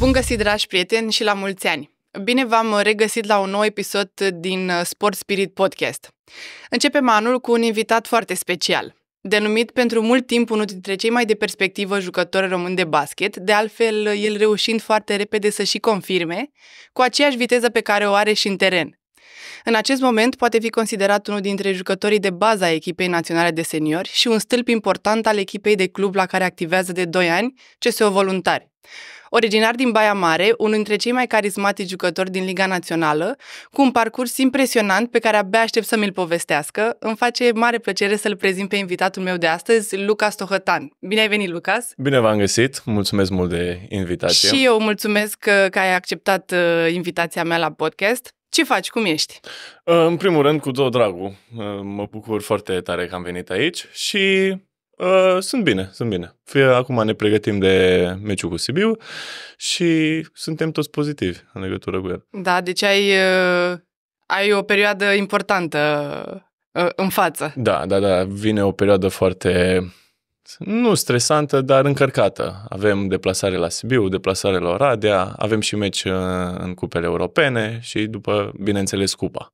Bun găsit, dragi prieteni, și la mulți ani! Bine v-am regăsit la un nou episod din uh, Sport Spirit Podcast. Începem anul cu un invitat foarte special, denumit pentru mult timp unul dintre cei mai de perspectivă jucători români de basket, de altfel uh, el reușind foarte repede să și confirme, cu aceeași viteză pe care o are și în teren. În acest moment poate fi considerat unul dintre jucătorii de bază a echipei naționale de seniori și un stâlp important al echipei de club la care activează de 2 ani CSO Voluntari. Originar din Baia Mare, unul dintre cei mai carismatici jucători din Liga Națională, cu un parcurs impresionant pe care abia aștept să mi-l povestească, îmi face mare plăcere să-l prezint pe invitatul meu de astăzi, Lucas Tohătan. Bine ai venit, Lucas! Bine v-am găsit! Mulțumesc mult de invitație! Și eu mulțumesc că, că ai acceptat uh, invitația mea la podcast. Ce faci? Cum ești? Uh, în primul rând, cu tot dragul. Uh, mă bucur foarte tare că am venit aici și Uh, sunt bine, sunt bine. Fie acum ne pregătim de meciul cu Sibiu și suntem toți pozitivi în legătură cu el. Da, deci ai, uh, ai o perioadă importantă uh, în față. Da, da, da. Vine o perioadă foarte, nu stresantă, dar încărcată. Avem deplasare la Sibiu, deplasare la Oradea, avem și meci uh, în cupele europene și după, bineînțeles, cupa.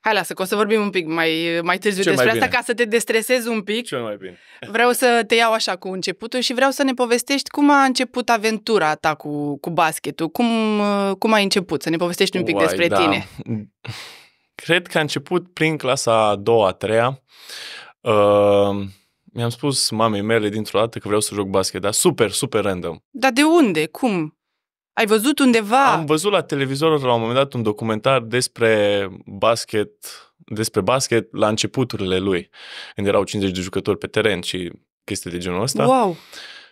Hai, lasă, că o să vorbim un pic mai, mai târziu Cel despre mai bine. asta, ca să te destresezi un pic. Cel mai bine. Vreau să te iau așa cu începutul și vreau să ne povestești cum a început aventura ta cu, cu basketul, cum, uh, cum ai început, să ne povestești un pic Uai, despre da. tine. Cred că a început prin clasa a doua, a treia. Uh, mi-am spus mamei mele dintr-o dată că vreau să joc basket, dar super, super random. Dar de unde? Cum? Ai văzut undeva? Am văzut la televizor la un moment dat un documentar despre basket, despre basket la începuturile lui, când erau 50 de jucători pe teren și chestii de genul ăsta. Wow!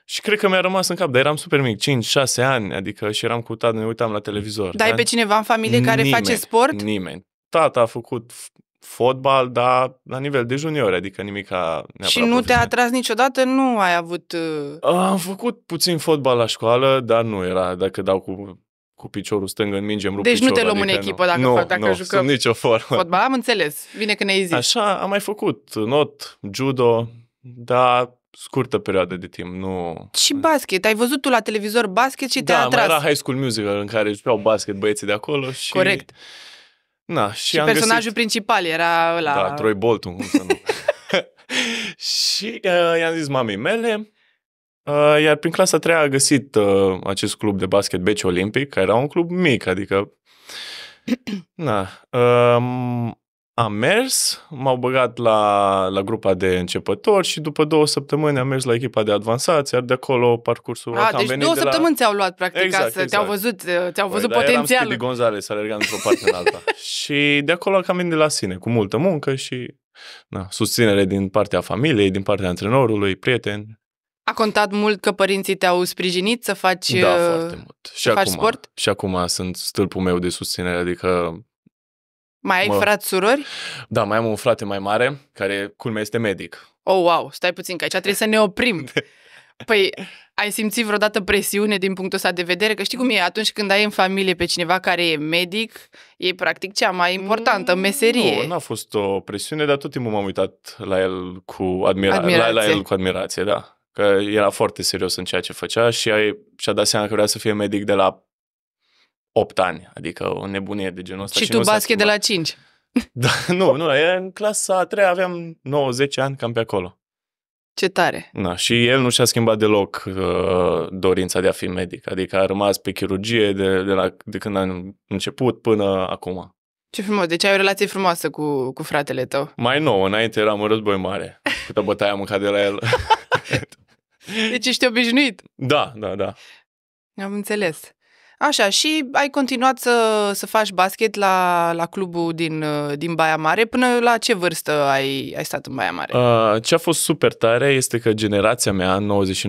Și cred că mi-a rămas în cap, dar eram super mic, 5-6 ani, adică și eram cu tata, ne uitam la televizor. Dar ai da? pe cineva în familie care nimeni, face sport? Nimeni. Tata a făcut fotbal, dar la nivel de junior, adică nimic a Și nu te-a atras niciodată? Nu ai avut... Uh, am făcut puțin fotbal la școală, dar nu era, dacă dau cu cu piciorul stâng în minge, îmi rup Deci piciorul, nu te luăm adică în echipă dacă, nu, fac, dacă nu, jucăm sunt nicio formă. fotbal. Am înțeles, bine că ne-ai zis. Așa am mai făcut not, judo, dar scurtă perioadă de timp, nu... Și basket, ai văzut tu la televizor basket și da, te-a atras. Da, era High School Musical în care jucau basket băieții de acolo și... Corect. Na, și, și am personajul găsit... principal era ăla... Da, Troy Bolton, cum să nu. și uh, i-am zis mamei mele, uh, iar prin clasa 3 a găsit uh, acest club de basket Beci Olimpic, care era un club mic, adică... Na, uh, am mers, m-au băgat la, la grupa de începători și după două săptămâni am mers la echipa de avansați, iar de acolo parcursul... A, deci două de săptămâni la... ți-au luat, practic, exact, ca să exact. te-au văzut, te-au uh, păi, văzut păi, potențialul. Eram Gonzales, să alergam într-o parte în alta. și de acolo am venit de la sine, cu multă muncă și na, susținere din partea familiei, din partea antrenorului, prieteni. A contat mult că părinții te-au sprijinit să faci, da, uh, foarte mult. Să și faci acum, sport? Și acum sunt stâlpul meu de susținere, adică mai ai mă... frat surori? Da, mai am un frate mai mare, care, culmea, este medic. Oh, wow, stai puțin, că aici trebuie să ne oprim. Păi, ai simțit vreodată presiune din punctul ăsta de vedere? Că știi cum e, atunci când ai în familie pe cineva care e medic, e practic cea mai importantă mm, meserie. Nu, n-a fost o presiune, dar tot timpul m-am uitat la el cu admira- admirație. La, la el cu admirație, da. Că era foarte serios în ceea ce făcea și a, și-a dat seama că vrea să fie medic de la 8 ani, adică o nebunie de genul ăsta. Și, și tu basket de la 5. Da, nu, nu, E în clasa a treia, aveam 9-10 ani, cam pe acolo. Ce tare! Da, și el nu și-a schimbat deloc uh, dorința de a fi medic, adică a rămas pe chirurgie de, de, la, de când am început până acum. Ce frumos, deci ai o relație frumoasă cu, cu fratele tău. Mai nou, înainte eram în război mare, câtă bătaia am mâncat de la el. deci ești obișnuit. Da, da, da. Am înțeles. Așa, și ai continuat să, să faci basket la, la clubul din, din Baia Mare. Până la ce vârstă ai, ai stat în Baia Mare? Uh, ce a fost super tare este că generația mea, 99-98,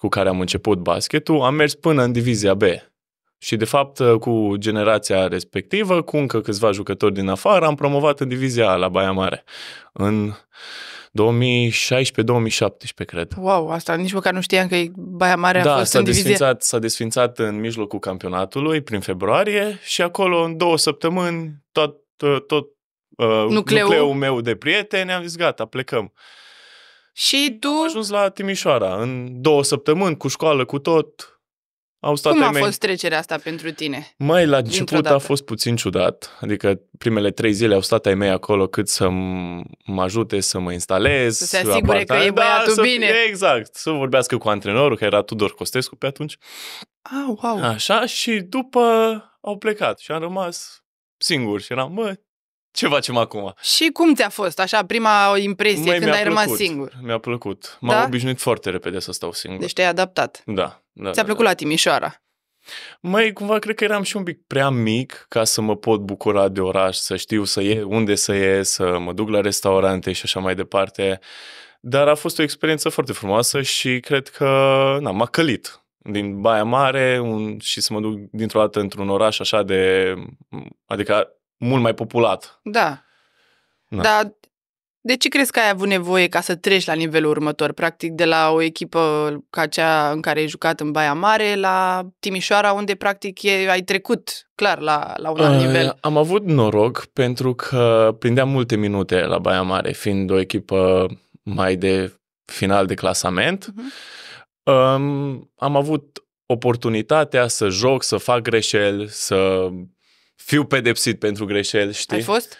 cu care am început basketul, am mers până în divizia B. Și, de fapt, uh, cu generația respectivă, cu încă câțiva jucători din afară, am promovat în divizia A la Baia Mare. În 2016-2017, cred. Wow, asta nici măcar nu știam că Baia Mare a da, fost s-a în divizie. Desfințat, s-a desfințat în mijlocul campionatului, prin februarie, și acolo, în două săptămâni, tot, tot uh, nucleul. nucleul meu de prieteni, am zis, gata, plecăm. Și tu... Am ajuns la Timișoara, în două săptămâni, cu școală, cu tot, au stat Cum a mei. fost trecerea asta pentru tine? Mai la început a fost puțin ciudat, adică primele trei zile au stat ai mei acolo cât să mă ajute să mă instalez. Să se asigure că e da, băiatul da, bine. Să, exact, să vorbească cu antrenorul, care era Tudor Costescu pe atunci. Ah, wow. Așa, și după au plecat și am rămas singur și eram, mă, ce facem acum? Și cum ți-a fost așa prima impresie Măi, când ai plăcut, rămas singur? Mi-a plăcut. M-am da? obișnuit foarte repede să stau singur. Deci te-ai adaptat. Da. da ți-a da, plăcut da. la Timișoara? Mai cumva cred că eram și un pic prea mic ca să mă pot bucura de oraș, să știu să e, unde să e, să mă duc la restaurante și așa mai departe. Dar a fost o experiență foarte frumoasă și cred că na, m-a călit din Baia Mare un, și să mă duc dintr-o dată într-un oraș așa de... Adică mult mai populat. Da. da. Dar de ce crezi că ai avut nevoie ca să treci la nivelul următor? Practic de la o echipă ca cea în care ai jucat în Baia Mare la Timișoara, unde practic e, ai trecut clar la, la un alt uh, nivel. Am avut noroc pentru că prindeam multe minute la Baia Mare, fiind o echipă mai de final de clasament. Uh-huh. Um, am avut oportunitatea să joc, să fac greșeli, să fiu pedepsit pentru greșeli, știi? Ai fost?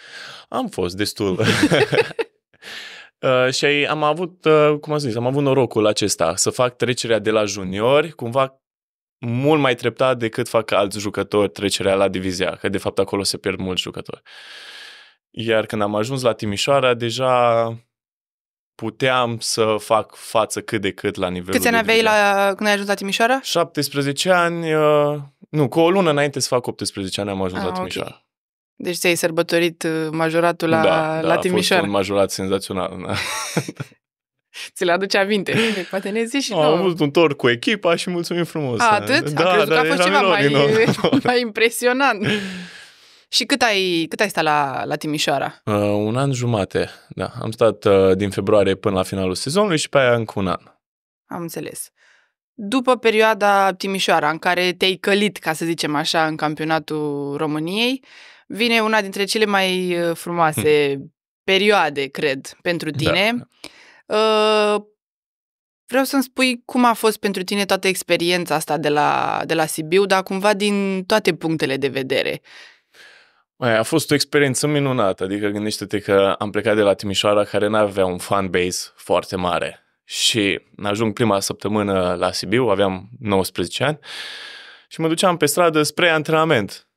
Am fost, destul. Uh, și am avut, uh, cum am zis, am avut norocul acesta să fac trecerea de la juniori cumva mult mai treptat decât fac alți jucători trecerea la divizia, că de fapt acolo se pierd mulți jucători. Iar când am ajuns la Timișoara, deja puteam să fac față cât de cât la nivelul Câți ani aveai la, uh, când ai ajuns la Timișoara? 17 ani, uh, nu, cu o lună înainte să fac 18 ani am ajuns ah, la Timișoara. Okay. Deci ți-ai sărbătorit uh, majoratul la, da, da, la Timișoara. Da, a fost un majorat senzațional. Da. Ți le aduce aminte. Poate ne zici și Am Am avut un tor cu echipa și mulțumim frumos. A, atât? Da, Am crezut da, că a fost ceva mai, mai impresionant. Și cât ai, cât ai stat la, la Timișoara? Uh, un an jumate, da. Am stat uh, din februarie până la finalul sezonului și pe aia încă un an. Am înțeles. După perioada Timișoara, în care te-ai călit, ca să zicem așa, în campionatul României, vine una dintre cele mai uh, frumoase hmm. perioade, cred, pentru da, tine. Da. Uh, vreau să-mi spui cum a fost pentru tine toată experiența asta de la, de la Sibiu, dar cumva din toate punctele de vedere. Aia a fost o experiență minunată, adică gândește-te că am plecat de la Timișoara care nu avea un fanbase foarte mare și ajung prima săptămână la Sibiu, aveam 19 ani și mă duceam pe stradă spre antrenament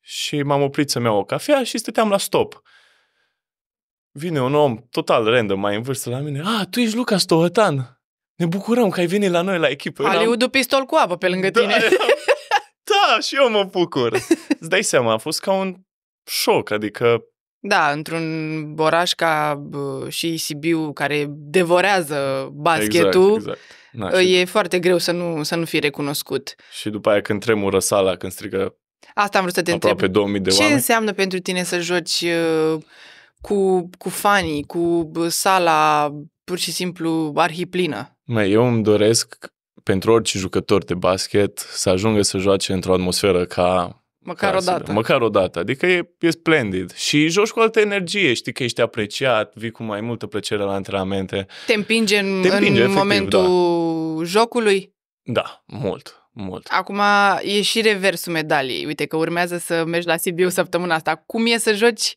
și m-am oprit să-mi iau o cafea și stăteam la stop. Vine un om total random, mai în vârstă la mine, a, ah, tu ești Luca Stohătan, ne bucurăm că ai venit la noi la echipă. Hollywood eram... pistol cu apă pe lângă da, tine. Da, și eu mă bucur. Îți dai seama, a fost ca un șoc, adică... Da, într-un oraș ca și Sibiu, care devorează basketul, exact, exact. Da, e și... foarte greu să nu, să nu fii recunoscut. Și după aia când tremură sala, când strigă Asta am vrut să te aproape întreb. 2000 de Ce oameni. înseamnă pentru tine să joci uh, cu, cu fanii, cu sala pur și simplu arhiplină? Mai, eu îmi doresc pentru orice jucător de basket să ajungă să joace într-o atmosferă ca Măcar o dată. Măcar o dată. Adică e, e splendid. Și joci cu altă energie. Știi că ești apreciat, vii cu mai multă plăcere la antrenamente. Te împinge în, Te împinge, în efectiv, momentul da. jocului? Da, mult. Mult. Acum e și reversul medaliei. Uite că urmează să mergi la Sibiu săptămâna asta. Cum e să joci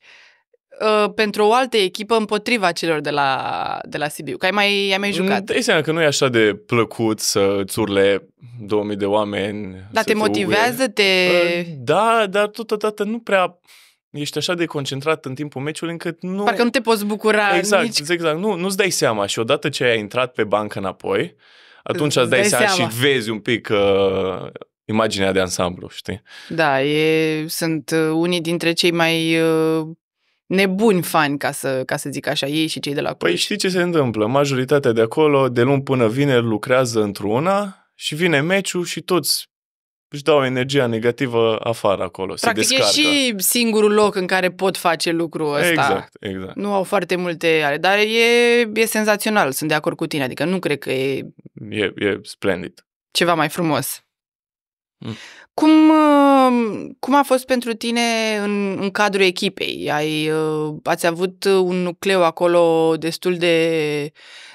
Uh, pentru o altă echipă împotriva celor de la, de la Sibiu? Că ai mai, ai mai jucat. Mm, dai seama că nu e așa de plăcut să-ți urle 2000 de oameni. Dar te motivează? Te... Uh, da, dar totodată nu prea ești așa de concentrat în timpul meciului încât nu... Parcă nu te poți bucura Exact, nici... exact. Nu, nu-ți dai seama și odată ce ai intrat pe bancă înapoi, atunci îți dai, dai seama, seama și vezi un pic uh, imaginea de ansamblu, știi? Da, e, sunt uh, unii dintre cei mai uh, nebuni fani, ca să, ca să zic așa, ei și cei de la păi Cluj. Păi știi ce se întâmplă? Majoritatea de acolo, de luni până vineri, lucrează într-una și vine meciul și toți își dau energia negativă afară acolo, Practic se descarcă. e și singurul loc în care pot face lucrul ăsta. Exact, exact. Nu au foarte multe ale, dar e, e senzațional, sunt de acord cu tine, adică nu cred că e... E, e splendid. Ceva mai frumos. Mm. Cum, uh, cum a fost pentru tine în, în cadrul echipei? Ai, uh, ați avut un nucleu acolo destul de,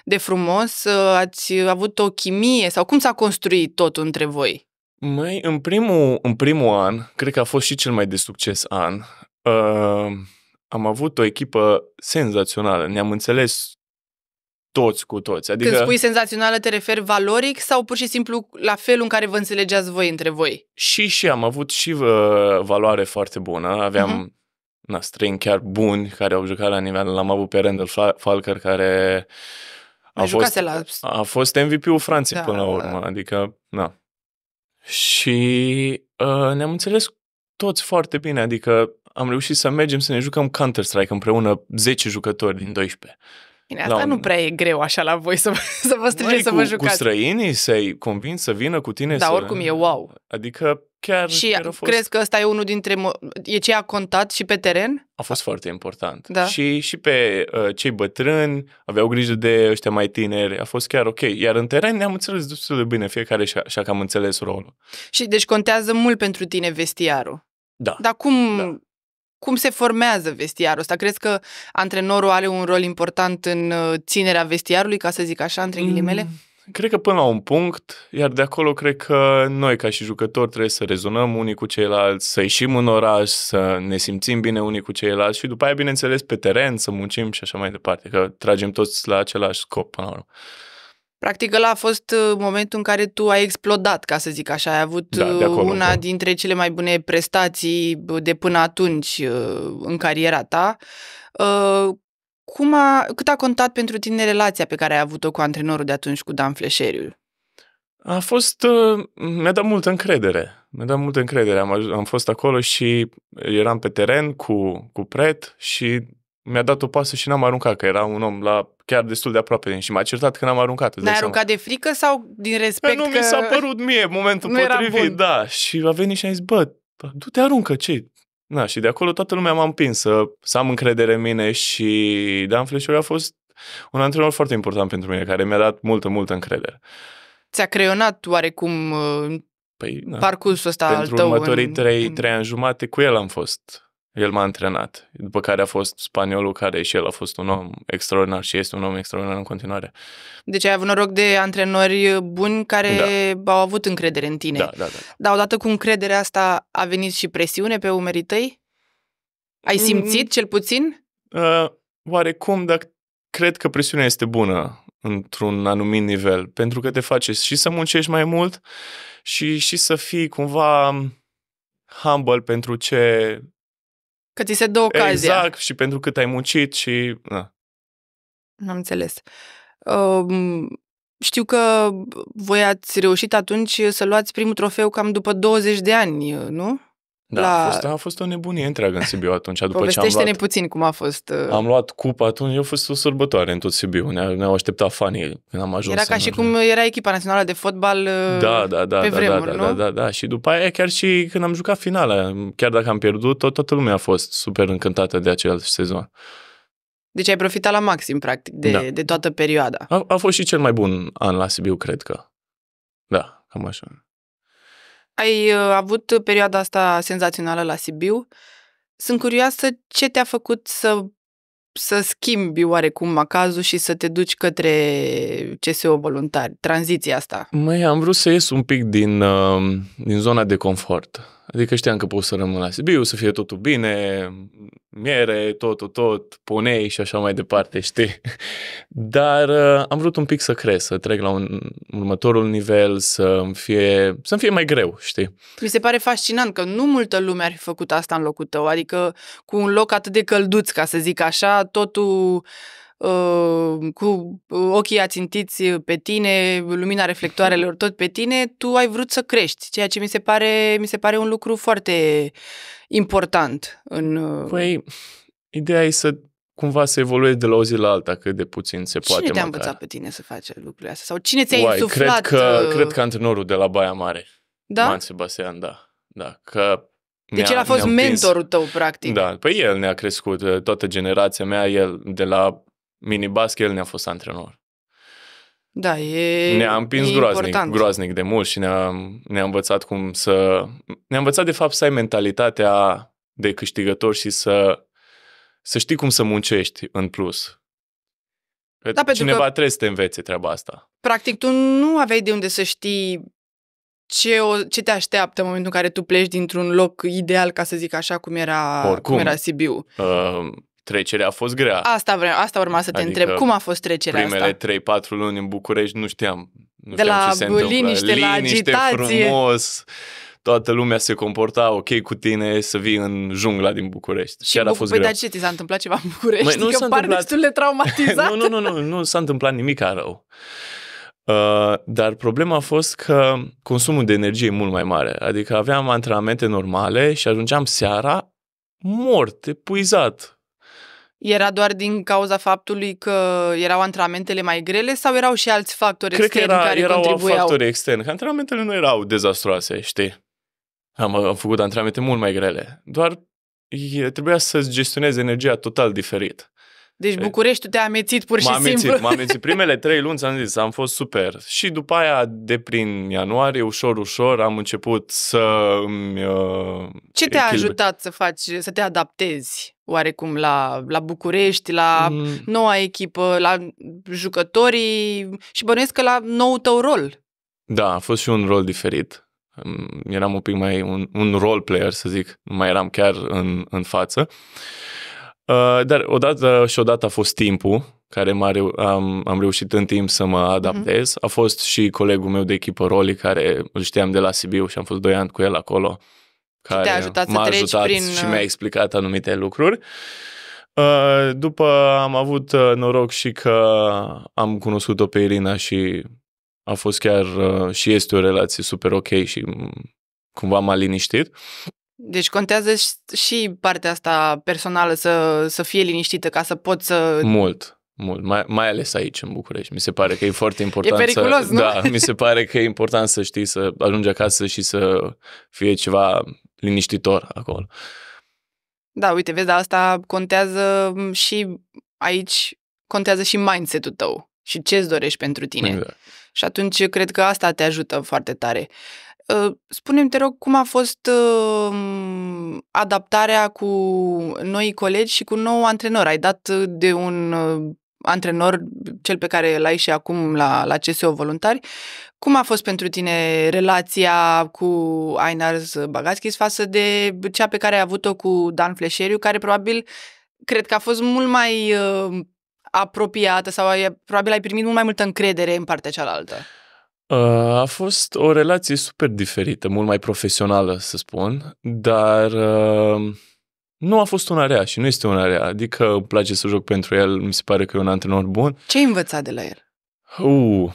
de frumos? Uh, ați avut o chimie? Sau cum s-a construit totul între voi? Mai în primul, în primul an, cred că a fost și cel mai de succes an, uh, am avut o echipă senzațională. Ne-am înțeles toți cu toți. Adică... Când spui senzațională, te referi valoric sau pur și simplu la felul în care vă înțelegeați voi între voi? Și și am avut și uh, valoare foarte bună. Aveam uh-huh. na, străini chiar buni care au jucat la nivel. L-am avut pe Randall Falker care a, a fost, la... a fost MVP-ul Franței da, până la urmă. Adică, na. Și uh, ne-am înțeles toți foarte bine. Adică am reușit să mergem să ne jucăm Counter-Strike împreună 10 jucători din 12 bine, asta un... nu prea e greu așa la voi să, să vă strigeți să vă jucați. Cu străinii să-i convins să vină cu tine da, să... oricum e wow. Adică chiar, și chiar a fost... crezi că ăsta e unul dintre... E ce a contat și pe teren? A fost foarte important. Da. Și, și pe uh, cei bătrâni, aveau grijă de ăștia mai tineri, a fost chiar ok. Iar în teren ne-am înțeles destul de bine, fiecare și-a, și-a cam înțeles rolul. Și deci contează mult pentru tine vestiarul. Da. Dar cum... Da cum se formează vestiarul ăsta? Crezi că antrenorul are un rol important în uh, ținerea vestiarului, ca să zic așa, între mm, ghilimele? Mm. Cred că până la un punct, iar de acolo cred că noi ca și jucători trebuie să rezonăm unii cu ceilalți, să ieșim în oraș, să ne simțim bine unii cu ceilalți și după aia, bineînțeles, pe teren, să muncim și așa mai departe, că tragem toți la același scop până la urmă. Practic ăla a fost uh, momentul în care tu ai explodat, ca să zic așa, ai avut da, uh, acolo, una da. dintre cele mai bune prestații uh, de până atunci în cariera ta. Cum a, cât a contat pentru tine relația pe care ai avut-o cu antrenorul de atunci, cu Dan Fleșeriu? A fost, mi-a dat multă încredere, mi-a dat multă încredere, am, am fost acolo și eram pe teren cu, cu Pret și mi-a dat o pasă și n-am aruncat, că era un om la chiar destul de aproape și m-a certat că n-am aruncat. N-ai aruncat de frică sau din respect? nu că... mi s-a părut mie momentul nu potrivit, da. Și a venit și a zis, bă, du-te aruncă, ce? Na, și de acolo toată lumea m-a împins să, să am încredere în mine și Dan Fleșor a fost un antrenor foarte important pentru mine, care mi-a dat multă, multă încredere. Ți-a creionat oarecum uh, păi, na. parcursul ăsta Pentru al tău următorii în... trei, trei ani jumate cu el am fost el m-a antrenat, după care a fost spaniolul, care și el a fost un om extraordinar și este un om extraordinar în continuare. Deci ai avut noroc de antrenori buni care da. au avut încredere în tine. Da, da, da. Dar odată cu încrederea asta a venit și presiune pe umerii tăi? Ai mm. simțit cel puțin? Uh, oarecum, dar cred că presiunea este bună într-un anumit nivel, pentru că te face și să muncești mai mult și, și să fii cumva humble pentru ce Că ți se dă ocazia. Exact, și pentru cât ai muncit și... Da. Am înțeles. Um, știu că voi ați reușit atunci să luați primul trofeu cam după 20 de ani, nu? Da, la... a, fost, a fost o nebunie întreagă în Sibiu atunci. După Povestește-ne ce am luat, puțin cum a fost. Uh... Am luat cupa atunci, eu fost o sărbătoare în tot Sibiu. Ne-au, ne așteptat fanii când am ajuns. Era ca și cum era echipa națională de fotbal uh, da, da, da, pe da, vremuri, da, da, nu? Da, da, da. Și după aia chiar și când am jucat finala, chiar dacă am pierdut, tot, toată lumea a fost super încântată de acel sezon. Deci ai profitat la maxim, practic, de, da. de toată perioada. A, a fost și cel mai bun an la Sibiu, cred că. Da, cam așa. Ai uh, avut perioada asta senzațională la Sibiu. Sunt curioasă ce te-a făcut să, să schimbi oarecum acazul și să te duci către CSO voluntari, tranziția asta. Mai am vrut să ies un pic din, uh, din zona de confort Adică știam că pot să rămân la Sibiu, să fie totul bine, miere, totul, tot, punei și așa mai departe, știi? Dar uh, am vrut un pic să cresc, să trec la un următorul nivel, să fie, să fie mai greu, știi? Mi se pare fascinant că nu multă lume ar fi făcut asta în locul tău, adică cu un loc atât de călduț, ca să zic așa, totul Uh, cu uh, ochii ațintiți pe tine, lumina reflectoarelor tot pe tine, tu ai vrut să crești, ceea ce mi se pare, mi se pare un lucru foarte important. În... Uh, păi, ideea e să cumva să evoluezi de la o zi la alta cât de puțin se cine poate. Cine te-a măcar. învățat pe tine să faci lucrurile astea? Sau cine ți-a Uai, insuflat? Cred că, uh... cred că antrenorul de la Baia Mare, da? Man Sebastian, da. da că deci el a fost mentorul tău, practic. Da, pe păi el ne-a crescut, toată generația mea, el de la basket, el ne-a fost antrenor. Da, e Ne-a împins e groaznic, important. groaznic de mult și ne-a, ne-a învățat cum să... Ne-a învățat, de fapt, să ai mentalitatea de câștigător și să, să știi cum să muncești în plus. Că da, cineva că, trebuie să te învețe treaba asta. Practic, tu nu aveai de unde să știi ce, o, ce te așteaptă în momentul în care tu pleci dintr-un loc ideal, ca să zic așa, cum era, Oricum, cum era Sibiu. Uh, trecerea a fost grea. Asta, vreau, asta urma să te adică întreb. Cum a fost trecerea primele asta? Primele 3-4 luni în București nu știam. Nu de știam la ce se liniște, liniște, la agitație. frumos, toată lumea se comporta ok cu tine să vii în jungla din București. Și Chiar a fost păi, greu. dar ce ți s-a întâmplat ceva în București? Măi, nu că par întâmplat... destul de traumatizat. nu, nu, nu, nu, nu s-a întâmplat nimic rău. Uh, dar problema a fost că consumul de energie e mult mai mare. Adică aveam antrenamente normale și ajungeam seara mort, epuizat, era doar din cauza faptului că erau antrenamentele mai grele sau erau și alți factori Cred externi că era, erau contribuiau? factori externi. Antrenamentele nu erau dezastroase, știi? Am, am făcut antrenamente mult mai grele. Doar e, trebuia să-ți gestionezi energia total diferit. Deci București te-a amețit pur și m-a amețit, simplu. M-a amețit. Primele trei luni, am zis, am fost super. Și după aia, de prin ianuarie, ușor, ușor, am început să îmi... Uh, Ce te-a ajutat să faci, să te adaptezi? oarecum la, la București, la mm. noua echipă, la jucătorii și bănuiesc că la nou tău rol. Da, a fost și un rol diferit. Eram un pic mai un, un role player, să zic. mai eram chiar în, în față. Uh, dar odată și odată a fost timpul care m-a reu- am, am reușit în timp să mă adaptez. Mm-hmm. A fost și colegul meu de echipă, Roli, care îl știam de la Sibiu și am fost doi ani cu el acolo care te-a ajutat m-a să treci ajutat prin... și uh, mi-a explicat anumite lucruri. Uh, după am avut uh, noroc și că am cunoscut-o pe Irina și a fost chiar și este o relație super ok și mm, cumva m-a liniștit. Deci contează și partea asta personală să, să fie liniștită ca să poți să... Mult, mult, mai, mai ales aici în București. Mi se pare că e foarte important e periculos, să... Nu? Da, mi se pare că e important să știi să ajungi acasă și să fie ceva liniștitor acolo. Da, uite, vezi, dar asta contează mm, și aici, contează și mindset-ul tău și ce îți dorești pentru tine. Exact. Și atunci cred că asta te ajută foarte tare. Uh, spune-mi, te rog, cum a fost uh, adaptarea cu noi colegi și cu nou antrenor? Ai dat uh, de un antrenor, cel pe care îl ai și acum la, la CSO Voluntari. Cum a fost pentru tine relația cu Ainars Bagatskis față de cea pe care ai avut-o cu Dan Fleșeriu, care probabil cred că a fost mult mai uh, apropiată sau ai, probabil ai primit mult mai multă încredere în partea cealaltă? Uh, a fost o relație super diferită, mult mai profesională, să spun, dar uh nu a fost un area și nu este un area. Adică îmi place să joc pentru el, mi se pare că e un antrenor bun. Ce ai învățat de la el? Uh,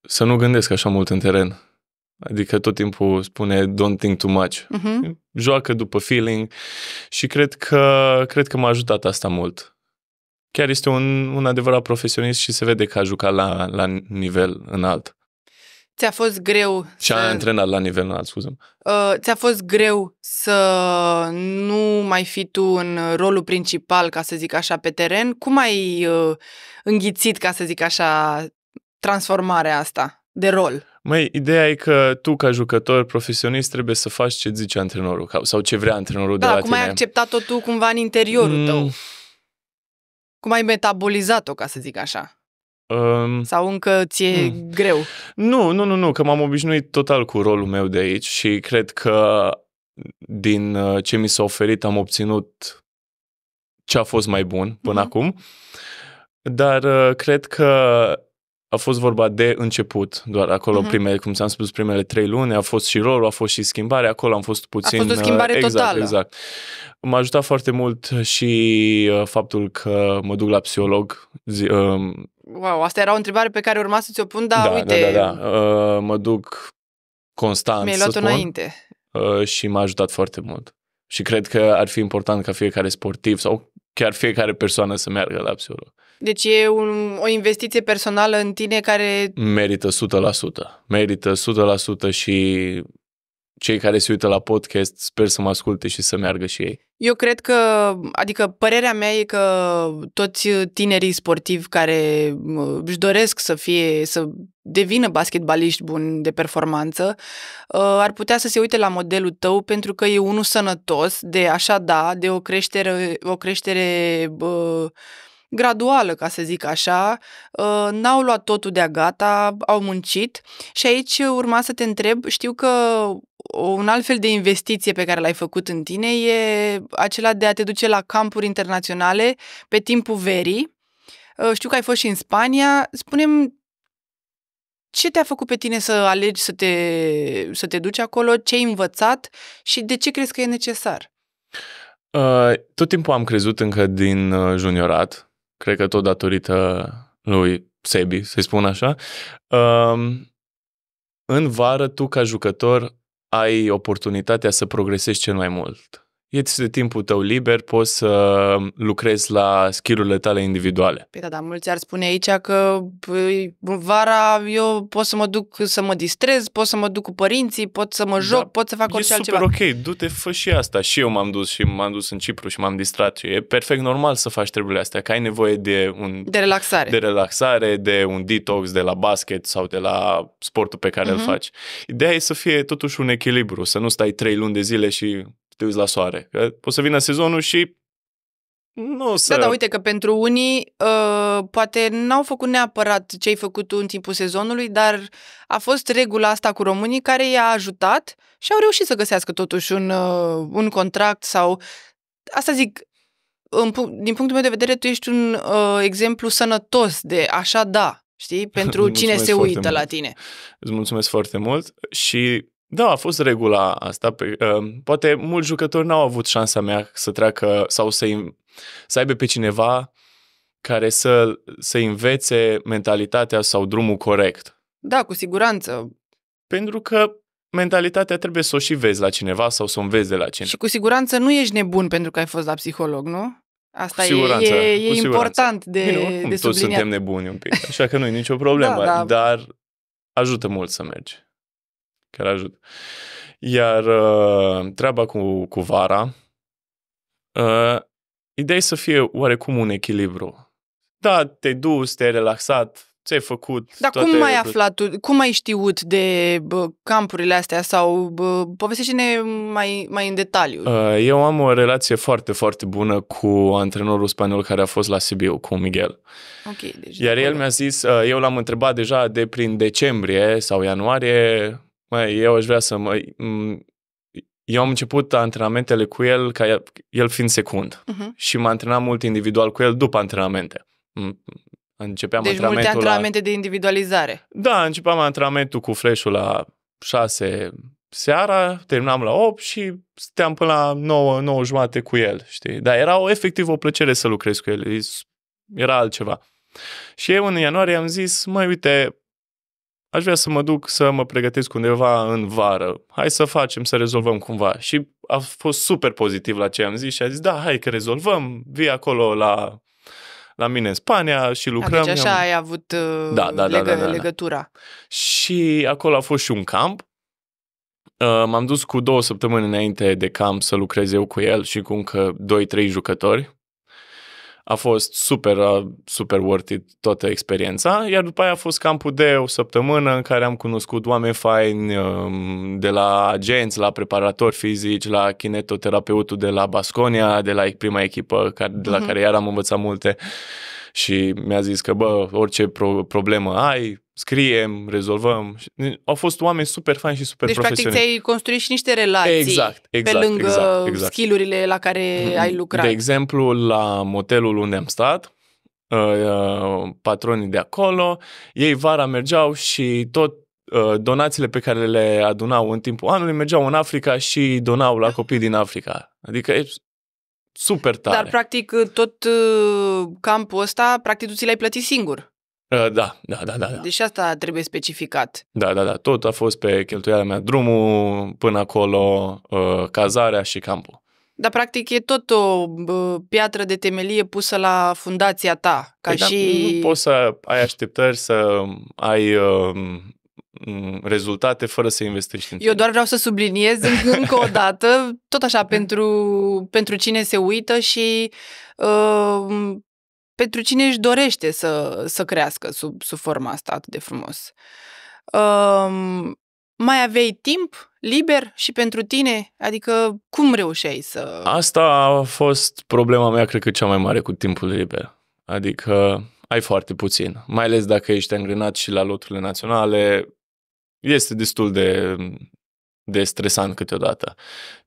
să nu gândesc așa mult în teren. Adică tot timpul spune don't think too much. Uh-huh. Joacă după feeling și cred că, cred că m-a ajutat asta mult. Chiar este un, un adevărat profesionist și se vede că a jucat la, la nivel înalt. Ți-a fost greu Și să... antrenat la nivel înalt, scuze uh, Ți-a fost greu să nu mai fi tu în rolul principal, ca să zic așa, pe teren? Cum ai uh, înghițit, ca să zic așa, transformarea asta de rol? Măi, ideea e că tu, ca jucător profesionist, trebuie să faci ce zice antrenorul sau ce vrea antrenorul da, de la tine. Da, cum ai acceptat-o tu cumva în interiorul mm. tău? Cum ai metabolizat-o, ca să zic așa? Um, Sau încă ți-e mm. greu? Nu, nu, nu, nu, că m-am obișnuit total cu rolul meu de aici și cred că din uh, ce mi s-a oferit am obținut ce a fost mai bun până mm-hmm. acum. Dar uh, cred că a fost vorba de început, doar acolo uh-huh. primele, cum ți-am spus, primele trei luni, a fost și rolul, a fost și schimbare, acolo am fost puțin... A fost o uh, schimbare exact, totală. Exact, M-a ajutat foarte mult și uh, faptul că mă duc la psiholog. Zi, uh, wow, asta era o întrebare pe care urma să ți-o pun, dar da, da, uite... Da, da, da, uh, mă duc constant, Mi-ai luat înainte. Uh, și m-a ajutat foarte mult. Și cred că ar fi important ca fiecare sportiv sau chiar fiecare persoană să meargă la psiholog. Deci e un, o investiție personală în tine care... Merită 100%. Merită 100% și cei care se uită la podcast sper să mă asculte și să meargă și ei. Eu cred că, adică părerea mea e că toți tinerii sportivi care își doresc să fie, să devină basketbaliști buni de performanță, ă, ar putea să se uite la modelul tău pentru că e unul sănătos, de așa da, de o creștere, o creștere uh, graduală, ca să zic așa, uh, n-au luat totul de-a gata, au muncit și aici urma să te întreb, știu că un alt fel de investiție pe care l-ai făcut în tine e acela de a te duce la campuri internaționale pe timpul verii. Uh, știu că ai fost și în Spania. Spunem ce te-a făcut pe tine să alegi să te, să te duci acolo, ce ai învățat și de ce crezi că e necesar? Uh, tot timpul am crezut încă din juniorat cred că tot datorită lui Sebi, să-i spun așa. Um, în vară, tu ca jucător ai oportunitatea să progresezi cel mai mult. Ieți de timpul tău liber, poți să uh, lucrezi la skill tale individuale. Păi da, da, mulți ar spune aici că păi, vara eu pot să mă duc să mă distrez, pot să mă duc cu părinții, pot să mă da. joc, da, pot să fac orice altceva. E super ok, du-te, fă și asta. Și eu m-am dus și m-am dus în Cipru și m-am distrat. Și e perfect normal să faci treburile astea, că ai nevoie de un... De relaxare. De relaxare, de un detox de la basket sau de la sportul pe care uh-huh. îl mhm. faci. Ideea e să fie totuși un echilibru, să nu stai trei luni de zile și te uiți la soare. Că o să vină sezonul și nu să... Da, da, uite că pentru unii uh, poate n-au făcut neapărat ce ai făcut tu în timpul sezonului, dar a fost regula asta cu românii care i-a ajutat și au reușit să găsească totuși un, uh, un contract sau... Asta zic, în, din punctul meu de vedere, tu ești un uh, exemplu sănătos de așa da, știi? Pentru cine se uită mult. la tine. Îți mulțumesc foarte mult și da, a fost regula asta. Pe, uh, poate mulți jucători n-au avut șansa mea să treacă sau să, să aibă pe cineva care să, să învețe mentalitatea sau drumul corect. Da, cu siguranță. Pentru că mentalitatea trebuie să o și vezi la cineva sau să o înveți de la cineva. Și cu siguranță nu ești nebun pentru că ai fost la psiholog, nu? Asta cu siguranță, e, e cu important de, Bine, oricum, de subliniat. toți suntem nebuni un pic, așa că nu e nicio problemă, da, da. dar ajută mult să mergi care ajută. Iar uh, treaba cu, cu vara, uh, ideea e să fie oarecum un echilibru. Da, te-ai dus, te-ai relaxat, ți-ai făcut Dar toate... cum ai aflat, cum ai știut de bă, campurile astea sau bă, povestește-ne mai, mai în detaliu. Uh, eu am o relație foarte, foarte bună cu antrenorul spaniol care a fost la Sibiu, cu Miguel. Ok, deci Iar de el mi-a zis, uh, eu l-am întrebat deja de prin decembrie sau ianuarie Măi, eu aș vrea să mă... Eu am început antrenamentele cu el, ca el fiind secund. Uh-huh. Și mă antrenam mult individual cu el după antrenamente. Începeam deci antrenamentul multe antrenamente la... de individualizare. Da, începeam antrenamentul cu flash la 6 seara, terminam la 8 și steam până la 9, 9 jumate cu el, știi? Dar era o, efectiv o plăcere să lucrez cu el, era altceva. Și eu în ianuarie am zis, măi, uite, aș vrea să mă duc să mă pregătesc undeva în vară. Hai să facem, să rezolvăm cumva. Și a fost super pozitiv la ce am zis și a zis, da, hai că rezolvăm, vii acolo la, la mine în Spania și lucrăm. Deci așa ai avut da, uh, da, da, legă, da, da, da, legătura. Și acolo a fost și un camp. Uh, m-am dus cu două săptămâni înainte de camp să lucrez eu cu el și cu încă doi-trei jucători a fost super, super worth it toată experiența, iar după aia a fost campul de o săptămână în care am cunoscut oameni faini um, de la agenți, la preparatori fizici, la kinetoterapeutul de la Basconia, de la prima echipă de la uh-huh. care iar am învățat multe și mi-a zis că, bă, orice pro- problemă ai, scriem, rezolvăm. Au fost oameni super faini și super deci, profesioniști. Deci, practic, ți-ai construit și niște relații exact, exact, pe lângă exact, exact. skillurile la care mm-hmm. ai lucrat. De exemplu, la motelul unde am stat, ă, ă, patronii de acolo, ei vara mergeau și tot ă, donațiile pe care le adunau în timpul anului mergeau în Africa și donau la copii din Africa. Adică e super tare. Dar, practic, tot campul ăsta, practic, tu ți l-ai plătit singur. Uh, da, da, da, da. Deci asta trebuie specificat. Da, da, da. Tot a fost pe cheltuiala mea. Drumul până acolo, uh, cazarea și campul. Dar, practic, e tot o piatră de temelie pusă la fundația ta. Ca păi da, și... Da, nu poți să ai așteptări, să ai um, mm, rezultate fără să investești în Eu doar vreau să subliniez încă o dată, tot așa, pentru, pentru cine se uită și uh, pentru cine își dorește să, să crească sub, sub forma asta atât de frumos. Um, mai aveai timp liber și pentru tine? Adică cum reușeai să... Asta a fost problema mea, cred că cea mai mare cu timpul liber. Adică ai foarte puțin, mai ales dacă ești angrenat și la loturile naționale, este destul de, de stresant câteodată.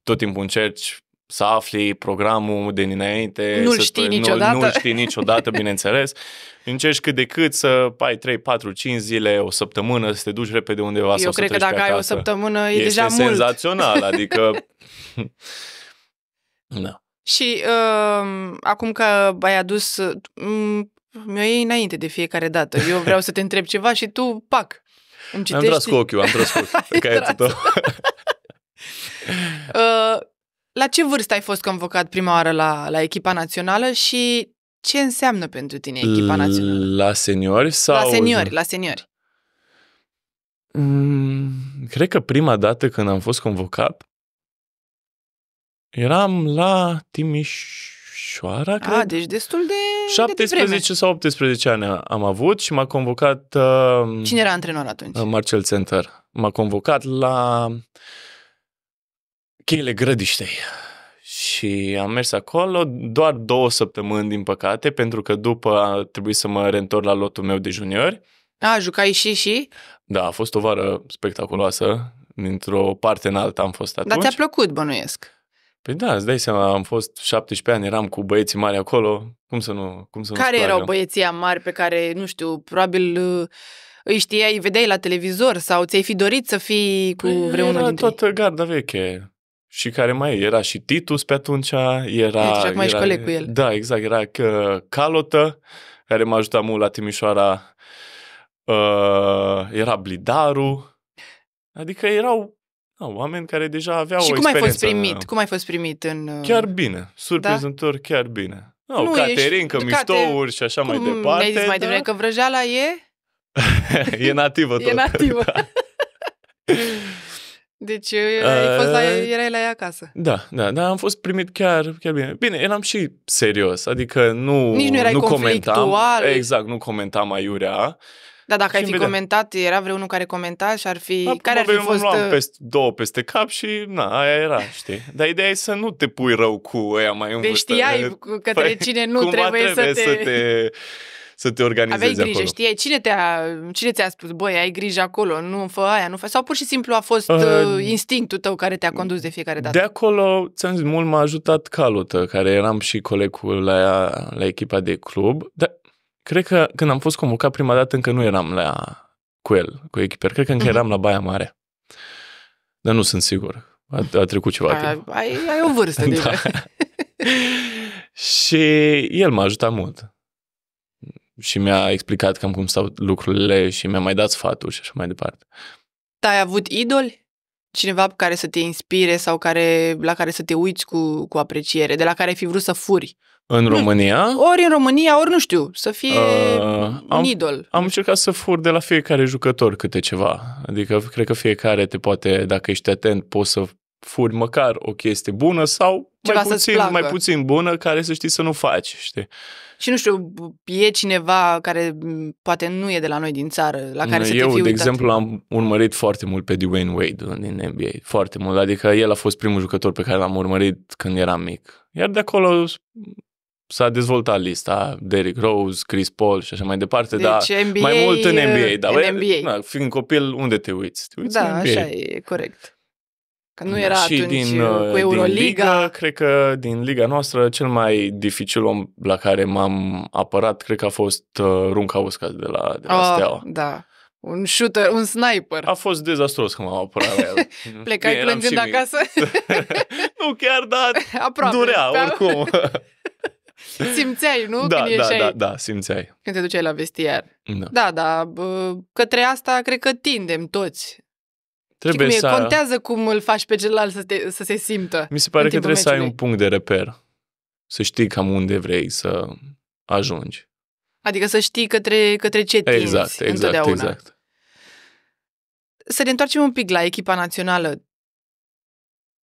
Tot timpul încerci să afli programul de dinainte. Nu-l să știi niciodată. Nu, nu știi niciodată, bineînțeles. Încerci cât de cât să ai 3, 4, 5 zile, o săptămână, să te duci repede undeva Eu sau cred că dacă ai o săptămână e este deja senzațional, mult. adică... da. Și uh, acum că ai adus... Mm, mi-o iei înainte de fiecare dată. Eu vreau să te întreb ceva și tu, pac, îmi citești... Am tras cu ochiul, am tras cu ochiul, Ai tras. tău. uh, la ce vârstă ai fost convocat prima oară la, la echipa națională și ce înseamnă pentru tine echipa națională? La seniori sau... La seniori, la seniori. Mm, cred că prima dată când am fost convocat eram la Timișoara, cred. A, deci destul de 17 de sau 18 ani am avut și m-a convocat... Uh, Cine era antrenor atunci? Uh, Marcel Center. M-a convocat la cheile grădiștei. Și am mers acolo doar două săptămâni, din păcate, pentru că după a trebuit să mă reîntorc la lotul meu de juniori. A, jucai și și? Da, a fost o vară spectaculoasă. Dintr-o parte în alta am fost atunci. Dar ți-a plăcut, bănuiesc. Păi da, îți dai seama, am fost 17 ani, eram cu băieții mari acolo, cum să nu cum să Care nu erau băieții mari pe care, nu știu, probabil uh, îi știai, îi vedeai la televizor sau ți-ai fi dorit să fii cu păi vreunul dintre ei? toată garda veche și care mai era și Titus pe atunci, era... Deci acum ești cu el. Da, exact, era că Calotă, care m-a ajutat mult la Timișoara, uh, era Blidaru, adică erau na, da, oameni care deja aveau și o cum ai fost primit? În, da. cum ai fost primit în... Uh... Chiar bine, surprinzător, da? chiar bine. No, da, nu, caterincă, ești... miștouri și așa cum mai departe. Cum ai zis mai devreme da? că vrăjeala e... e nativă tot. E nativă. Da. Deci erai, uh, fost la, uh, erai la ea acasă. Da, da, dar am fost primit chiar, chiar bine. Bine, eram și serios, adică nu, Nici nu, erai nu comentam. Exact, nu comentam aiurea. Da, dacă ai fi vedea. comentat, era vreunul care comenta și ar fi... Da, care ar fi fost... luam uh, peste, două peste cap și na, aia era, știi? Dar ideea e să nu te pui rău cu ea mai în deci Deci știai către păi, cine nu trebuie, trebuie să te... Să te să te organizezi Aveai grijă, acolo. știi? Cine, te-a, cine ți-a spus, băi, ai grijă acolo, nu fă aia, nu fă... Sau pur și simplu a fost ă, uh, instinctul tău care te-a condus de fiecare dată? De acolo, ți-am zis, mult m-a ajutat Calută, care eram și colegul la, la echipa de club, dar cred că când am fost convocat prima dată încă nu eram la, cu el, cu echipa. cred că încă uh-huh. eram la Baia Mare. Dar nu sunt sigur. A, a trecut ceva a, timp. Ai, ai o vârstă da. de Și el m-a ajutat mult și mi-a explicat cam cum stau lucrurile și mi-a mai dat sfatul și așa mai departe. Dar ai avut idoli? Cineva pe care să te inspire sau care, la care să te uiți cu, cu apreciere, de la care ai fi vrut să furi? În România? România? Hm, ori în România, ori nu știu, să fie uh, un am, idol. Am încercat să fur de la fiecare jucător câte ceva. Adică cred că fiecare te poate, dacă ești atent, poți să furi măcar o chestie bună sau Ceva mai puțin, mai puțin bună care să știi să nu faci, știi? Și nu știu, e cineva care poate nu e de la noi din țară, la care no, să Eu, de exemplu, am urmărit foarte mult pe Dwayne Wade din NBA, foarte mult. Adică el a fost primul jucător pe care l-am urmărit când eram mic. Iar de acolo s-a dezvoltat lista, Derrick Rose, Chris Paul și așa mai departe, deci, dar NBA, mai mult în NBA. Uh, dar în NBA. Da, fiind copil, unde te uiți? Te uiți da, în NBA. așa e, corect. Că nu era și atunci din, uh, cu uh, Euroliga. Din Liga, cred că din Liga noastră cel mai dificil om la care m-am apărat, cred că a fost uh, Usca de la, de la oh, Steaua. Da. Un shooter, un sniper. A fost dezastros când m-am apărat la el. Plecai Bine, plângând acasă? nu chiar, dar Aproape, durea, da? oricum. Simțeai, nu? Da, când da, da, da, simțeai. Când te duceai la vestiar. Da, da, da bă, către asta cred că tindem toți. Trebuie cum e, să... Contează cum îl faci pe celălalt să, te, să se simtă. Mi se pare că trebuie meciului. să ai un punct de reper. Să știi cam unde vrei să ajungi. Adică să știi către, către ce tinzi exact, exact, întotdeauna. Exact. Să ne întoarcem un pic la echipa națională.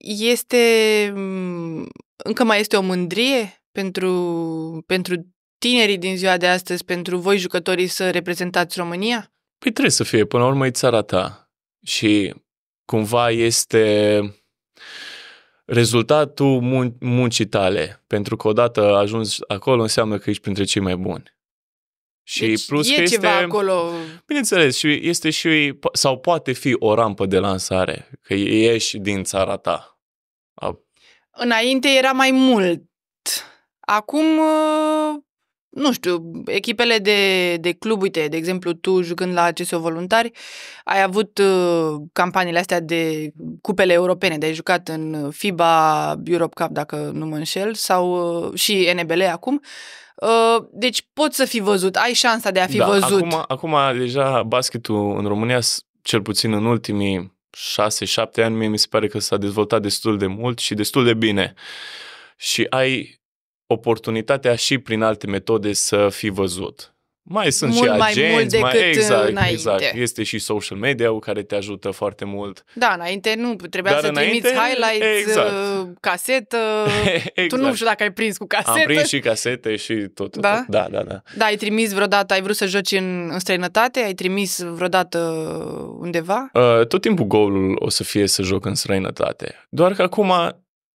Este... Mm, încă mai este o mândrie pentru, pentru tinerii din ziua de astăzi, pentru voi jucătorii să reprezentați România? Păi trebuie să fie, până la urmă e țara ta. Și cumva este rezultatul mun- muncii tale. Pentru că odată ajungi acolo înseamnă că ești printre cei mai buni. Și deci plus e că este, ceva acolo. Bineînțeles, și este și sau poate fi o rampă de lansare, că ieși din țara ta. Înainte era mai mult. Acum uh, nu știu, echipele de, de club, uite, de exemplu, tu jucând la CSO Voluntari, ai avut uh, campaniile astea de cupele europene, de ai jucat în FIBA Europe Cup, dacă nu mă înșel, sau uh, și NBL acum. Uh, deci poți să fi văzut, ai șansa de a fi da, văzut. Acum, acum deja basketul în România, cel puțin în ultimii 6-7 ani, mie mi se pare că s-a dezvoltat destul de mult și destul de bine. Și ai oportunitatea și prin alte metode să fi văzut. Mai sunt mult și agenți, mult decât mai exact, exact, înainte. exact. Este și social media care te ajută foarte mult. Da, înainte nu trebuia Dar să înainte, trimiți highlights, exact. Uh, casetă. exact. Tu nu știu dacă ai prins cu casetă. Am prins și casete și tot. tot da? Tot. da, da, da. Da, ai trimis vreodată, ai vrut să joci în, în străinătate? Ai trimis vreodată undeva? Uh, tot timpul golul o să fie să joc în străinătate. Doar că acum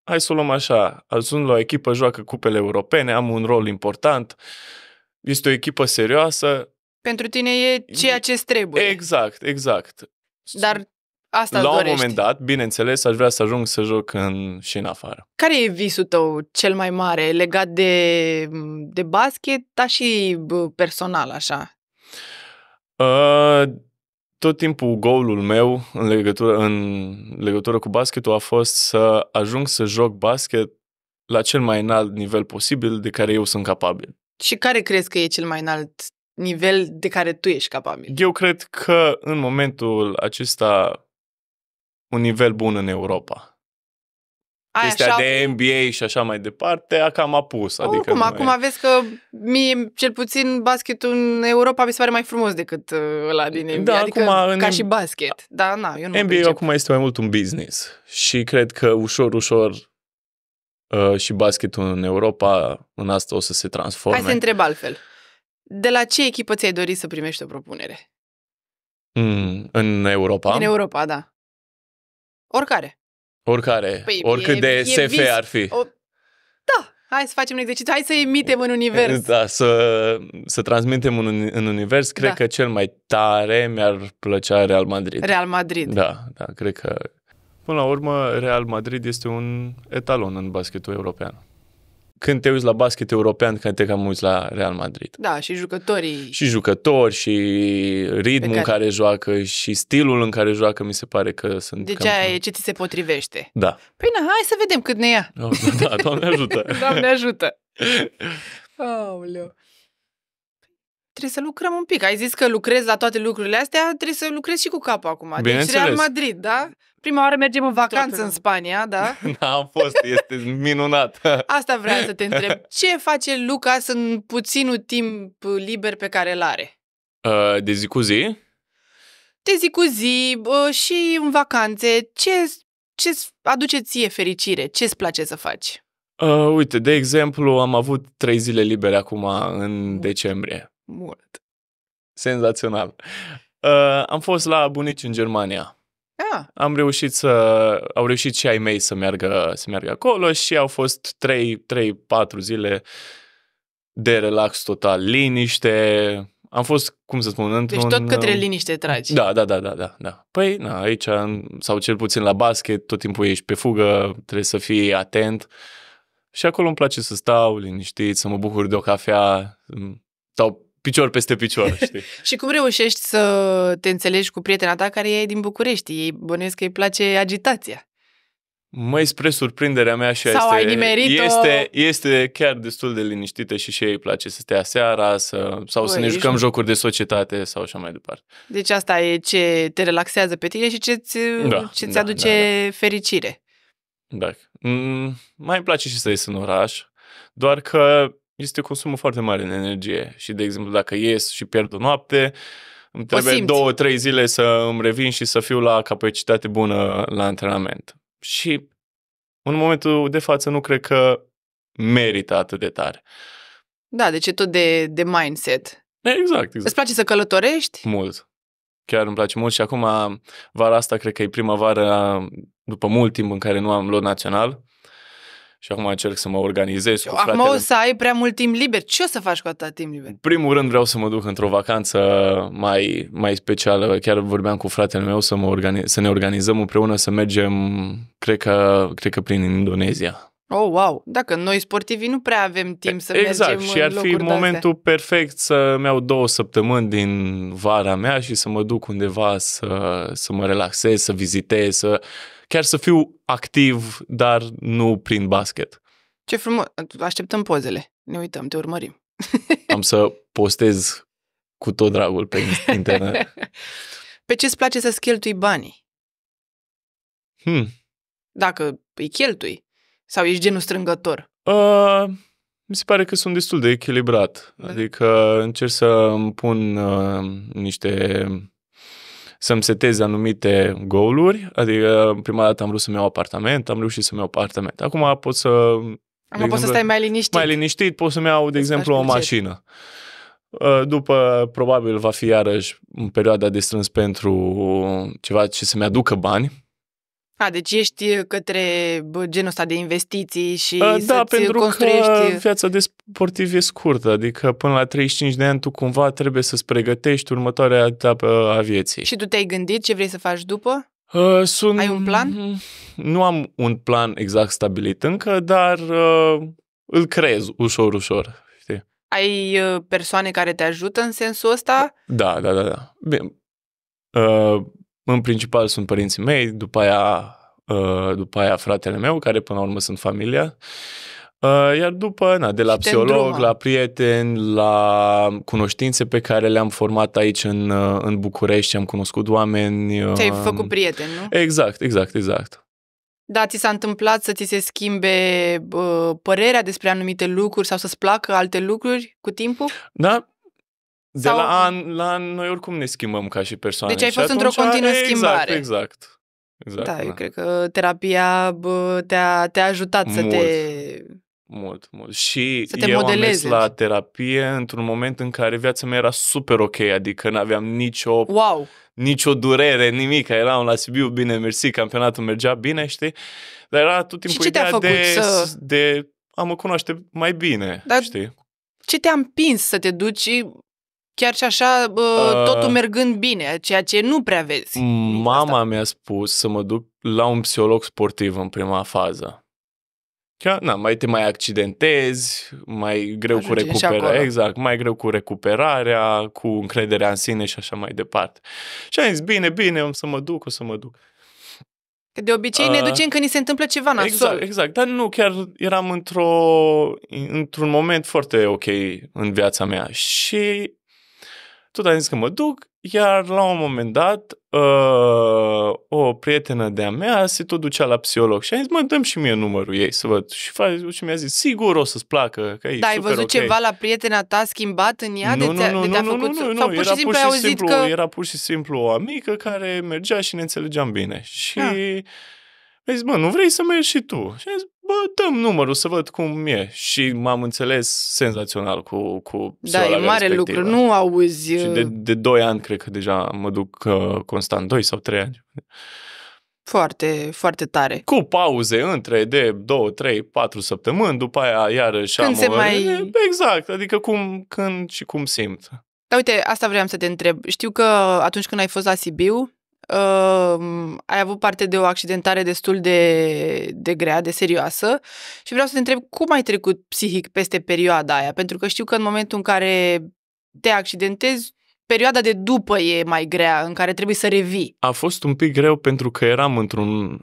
hai să o luăm așa, ajung la o echipă, joacă cupele europene, am un rol important, este o echipă serioasă. Pentru tine e ceea ce trebuie. Exact, exact. Dar asta La dorești. un moment dat, bineînțeles, aș vrea să ajung să joc în, și în afară. Care e visul tău cel mai mare legat de, de basket, dar și personal, așa? Uh, tot timpul golul meu în legătură, în legătură cu basketul a fost să ajung să joc basket la cel mai înalt nivel posibil de care eu sunt capabil. Și care crezi că e cel mai înalt nivel de care tu ești capabil? Eu cred că în momentul acesta un nivel bun în Europa. Aia chestia așa... de NBA și așa mai departe, a cam apus. adică Oricum, acum e... vezi că mie, cel puțin, basketul în Europa mi se pare mai frumos decât ăla uh, din NBA, da, adică acum, în... și basket. Da, na, eu nu NBA acum este mai mult un business și cred că ușor, ușor uh, și basketul în Europa în asta o să se transforme. Hai să întreb altfel. De la ce echipă ți-ai dorit să primești o propunere? Mm, în Europa? În Europa, da. Oricare. Oricare, păi, oricât e, de e SF vis. ar fi. O... Da, hai să facem un exercițiu, hai să emitem în univers. Da, să, să transmitem în, în univers. Cred da. că cel mai tare mi-ar plăcea Real Madrid. Real Madrid. Da, da, cred că... Până la urmă, Real Madrid este un etalon în basketul european când te uiți la basket european, când te cam uiți la Real Madrid. Da, și jucătorii. Și jucători, și ritmul care... în care joacă, și stilul în care joacă, mi se pare că sunt... Deci cam... aia e ce ți se potrivește. Da. Păi na, hai să vedem cât ne ia. Oh, da Doamne ajută. doamne ajută. Aoleu. trebuie să lucrăm un pic. Ai zis că lucrezi la toate lucrurile astea, trebuie să lucrezi și cu capul acum. Deci Real Madrid, da? Prima oară mergem în vacanță în Spania, da? N-am da, fost, este minunat. Asta vreau să te întreb. Ce face Lucas în puținul timp liber pe care îl are? Uh, de zi cu zi? De zi cu zi uh, și în vacanțe. Ce, ce aduce ție fericire? ce îți place să faci? Uh, uite, de exemplu, am avut trei zile libere acum în decembrie. Mult. Senzațional. Uh, am fost la bunici în Germania. Ah. Am reușit să, au reușit și ai mei să meargă, să meargă acolo și au fost 3-4 zile de relax total, liniște, am fost, cum să spun, într-un... Deci tot uh, către liniște tragi. Da, da, da, da, da. da. Păi, na, aici, sau cel puțin la basket, tot timpul ești pe fugă, trebuie să fii atent. Și acolo îmi place să stau liniștit, să mă bucur de o cafea, stau picior peste picior, știi? și cum reușești să te înțelegi cu prietena ta care e din București? Ei bănuiesc că îi place agitația. Mai spre surprinderea mea și Sau este, este, este chiar destul de liniștită și și ei îi place să stea seara să, sau Bă, să ne jucăm ești... jocuri de societate sau așa mai departe. Deci asta e ce te relaxează pe tine și ce-ți, da, ce-ți da, aduce da, da. fericire. Da. Mm, mai îmi place și să ies în oraș, doar că este consumul foarte mare în energie. Și, de exemplu, dacă ies și pierd o noapte, îmi trebuie două, trei zile să îmi revin și să fiu la capacitate bună la antrenament. Și în momentul de față nu cred că merită atât de tare. Da, deci e tot de, de mindset. Exact, exact. Îți place să călătorești? Mult. Chiar îmi place mult și acum vara asta cred că e prima vară după mult timp în care nu am luat național și acum încerc să mă organizez cu fratele. Acum o să ai prea mult timp liber. Ce o să faci cu atât timp liber? În primul rând vreau să mă duc într-o vacanță mai, mai specială. Chiar vorbeam cu fratele meu să, mă organi- să ne organizăm împreună, să mergem, cred că, cred că prin Indonezia. Oh, wow! Dacă noi sportivi nu prea avem timp să exact, mergem și ar în fi momentul perfect să-mi iau două săptămâni din vara mea și să mă duc undeva să, să mă relaxez, să vizitez, să chiar să fiu activ, dar nu prin basket. Ce frumos! Așteptăm pozele. Ne uităm, te urmărim. Am să postez cu tot dragul pe internet. Pe ce îți place să-ți cheltui banii? Hmm. Dacă îi cheltui sau ești genul strângător? Uh, mi se pare că sunt destul de echilibrat. Da. Adică încerc să îmi pun uh, niște să-mi setez anumite goluri, adică prima dată am vrut să-mi iau apartament, am reușit să-mi iau apartament. Acum pot să... Acum exemplu, pot să stai mai liniștit. Mai liniștit, pot să-mi iau, de exemplu, o mașină. Uh, după, probabil, va fi iarăși în perioada de strâns pentru ceva ce să-mi aducă bani, a, deci ești către genul ăsta de investiții și A, să Da, pentru construiești... că viața de sportiv e scurtă, adică până la 35 de ani tu cumva trebuie să-ți pregătești următoarea etapă a vieții. Și tu te-ai gândit ce vrei să faci după? Uh, sunt... Ai un plan? Mhm. Nu am un plan exact stabilit încă, dar uh, îl creez ușor, ușor. Știi? Ai persoane care te ajută în sensul ăsta? Da, da, da. da. Bine. Uh, în principal sunt părinții mei, după aia, uh, după aia fratele meu, care până la urmă sunt familia. Uh, iar după, na, de la și psiholog, la prieteni, la cunoștințe pe care le-am format aici în, uh, în București, am cunoscut oameni. Te-ai făcut prieteni, nu? Exact, exact, exact. Da, ți s-a întâmplat să ți se schimbe uh, părerea despre anumite lucruri sau să-ți placă alte lucruri cu timpul? Da, de Sau... la an la an noi oricum ne schimbăm ca și persoane. Deci ai fost într-o continuă exact, schimbare. Exact, exact. Da, da, eu cred că terapia bă, te-a, te-a ajutat mult, să te... Mult, mult. Și să te eu modelezi. am mers la terapie într-un moment în care viața mea era super ok, adică n-aveam nicio... Wow! Nicio durere, nimic. Eram la Sibiu, bine, mersi, campionatul mergea bine, știi? Dar era tot timpul ce ideea de, să... de a mă cunoaște mai bine, Dar știi? Ce te-a împins să te duci chiar și așa, uh, totul mergând bine, ceea ce nu prea vezi. Mama mi-a spus să mă duc la un psiholog sportiv în prima fază. Că, na, mai te mai accidentezi, mai greu Ajunge cu recuperarea, exact, mai greu cu recuperarea, cu încrederea în sine și așa mai departe. Și am zis, bine, bine, o să mă duc, o să mă duc. Că de obicei uh, ne ducem când ni se întâmplă ceva nasol. Exact, exact. Dar nu, chiar eram într-o, într-un moment foarte ok în viața mea și tot am zis că mă duc, iar la un moment dat uh, o prietenă de-a mea se tot ducea la psiholog și a zis, mă, dăm și mie numărul ei să văd. Și, fa- și mi-a zis, sigur o să-ți placă, că e Da, ai văzut okay. ceva la prietena ta schimbat în ea? Nu, de nu, nu, de nu, făcut... nu, nu, pur era, și simplu, pur și simplu că... era pur și simplu o amică care mergea și ne înțelegeam bine. Și... Da. Mi-a zis, mă, nu vrei să mergi și tu? Și am zis, bă, dăm numărul să văd cum e. Și m-am înțeles senzațional cu, cu Da, e mare respectivă. lucru, nu auzi... Și de, uh, de doi ani cred că deja mă duc uh, constant, doi sau trei ani. Foarte, foarte tare. Cu pauze între de 2, 3, 4 săptămâni, după aia iarăși când am... Se o... mai... Exact, adică cum, când și cum simt. Dar uite, asta vreau să te întreb. Știu că atunci când ai fost la Sibiu, uh, ai avut parte de o accidentare destul de, de grea, de serioasă și vreau să te întreb cum ai trecut psihic peste perioada aia, pentru că știu că în momentul în care te accidentezi, perioada de după e mai grea, în care trebuie să revii. A fost un pic greu pentru că eram într-un,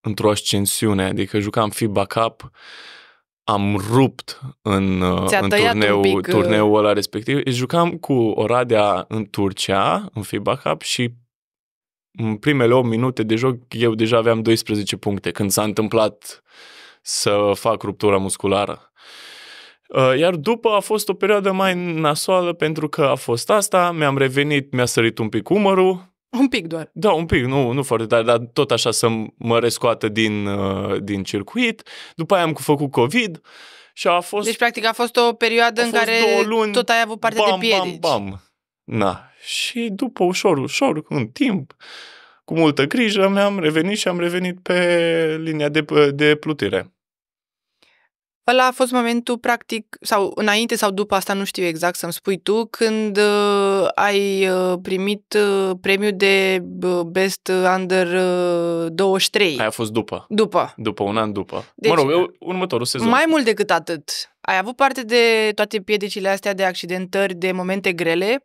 într-o ascensiune, adică jucam FIBA Cup, am rupt în, uh, în turneu, pic, uh, turneul ăla respectiv. Jucam cu Oradea în Turcia, în FIBA Cup și în primele 8 minute de joc eu deja aveam 12 puncte când s-a întâmplat să fac ruptura musculară. Uh, iar după a fost o perioadă mai nasoală pentru că a fost asta, mi-am revenit, mi-a sărit un pic umărul. Un pic doar. Da, un pic, nu, nu foarte tare, dar tot așa să mă rescoată din, uh, din circuit. După aia am făcut COVID și a fost... Deci, practic, a fost o perioadă a în care luni, tot ai avut parte bam, de piedici. Bam, bam, Na, și după ușor, ușor, în timp, cu multă grijă, mi-am revenit și am revenit pe linia de, de plutire. Ăla a fost momentul, practic, sau înainte sau după asta, nu știu exact să-mi spui tu, când uh, ai uh, primit uh, premiul de uh, Best Under uh, 23. Aia a fost după. După. După, un an după. Deci, mă rog, eu, următorul sezon. Mai mult decât atât. Ai avut parte de toate piedicile astea de accidentări, de momente grele,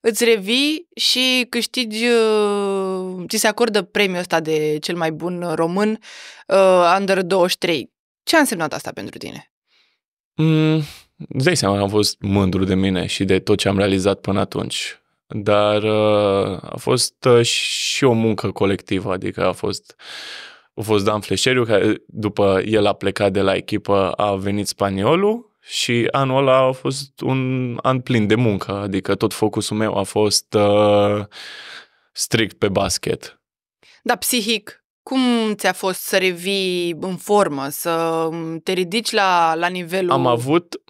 îți revii și câștigi, uh, ți se acordă premiul ăsta de cel mai bun uh, român, uh, Under 23. Ce a însemnat asta pentru tine? Mm, îți dai seama, am fost mândru de mine și de tot ce am realizat până atunci. Dar uh, a fost uh, și o muncă colectivă, adică a fost a fost Dan Fleșeriu, care după el a plecat de la echipă, a venit spaniolul și anul ăla a fost un an plin de muncă, adică tot focusul meu a fost uh, strict pe basket. Da, psihic, cum ți-a fost să revii în formă, să te ridici la, la nivelul... Am avut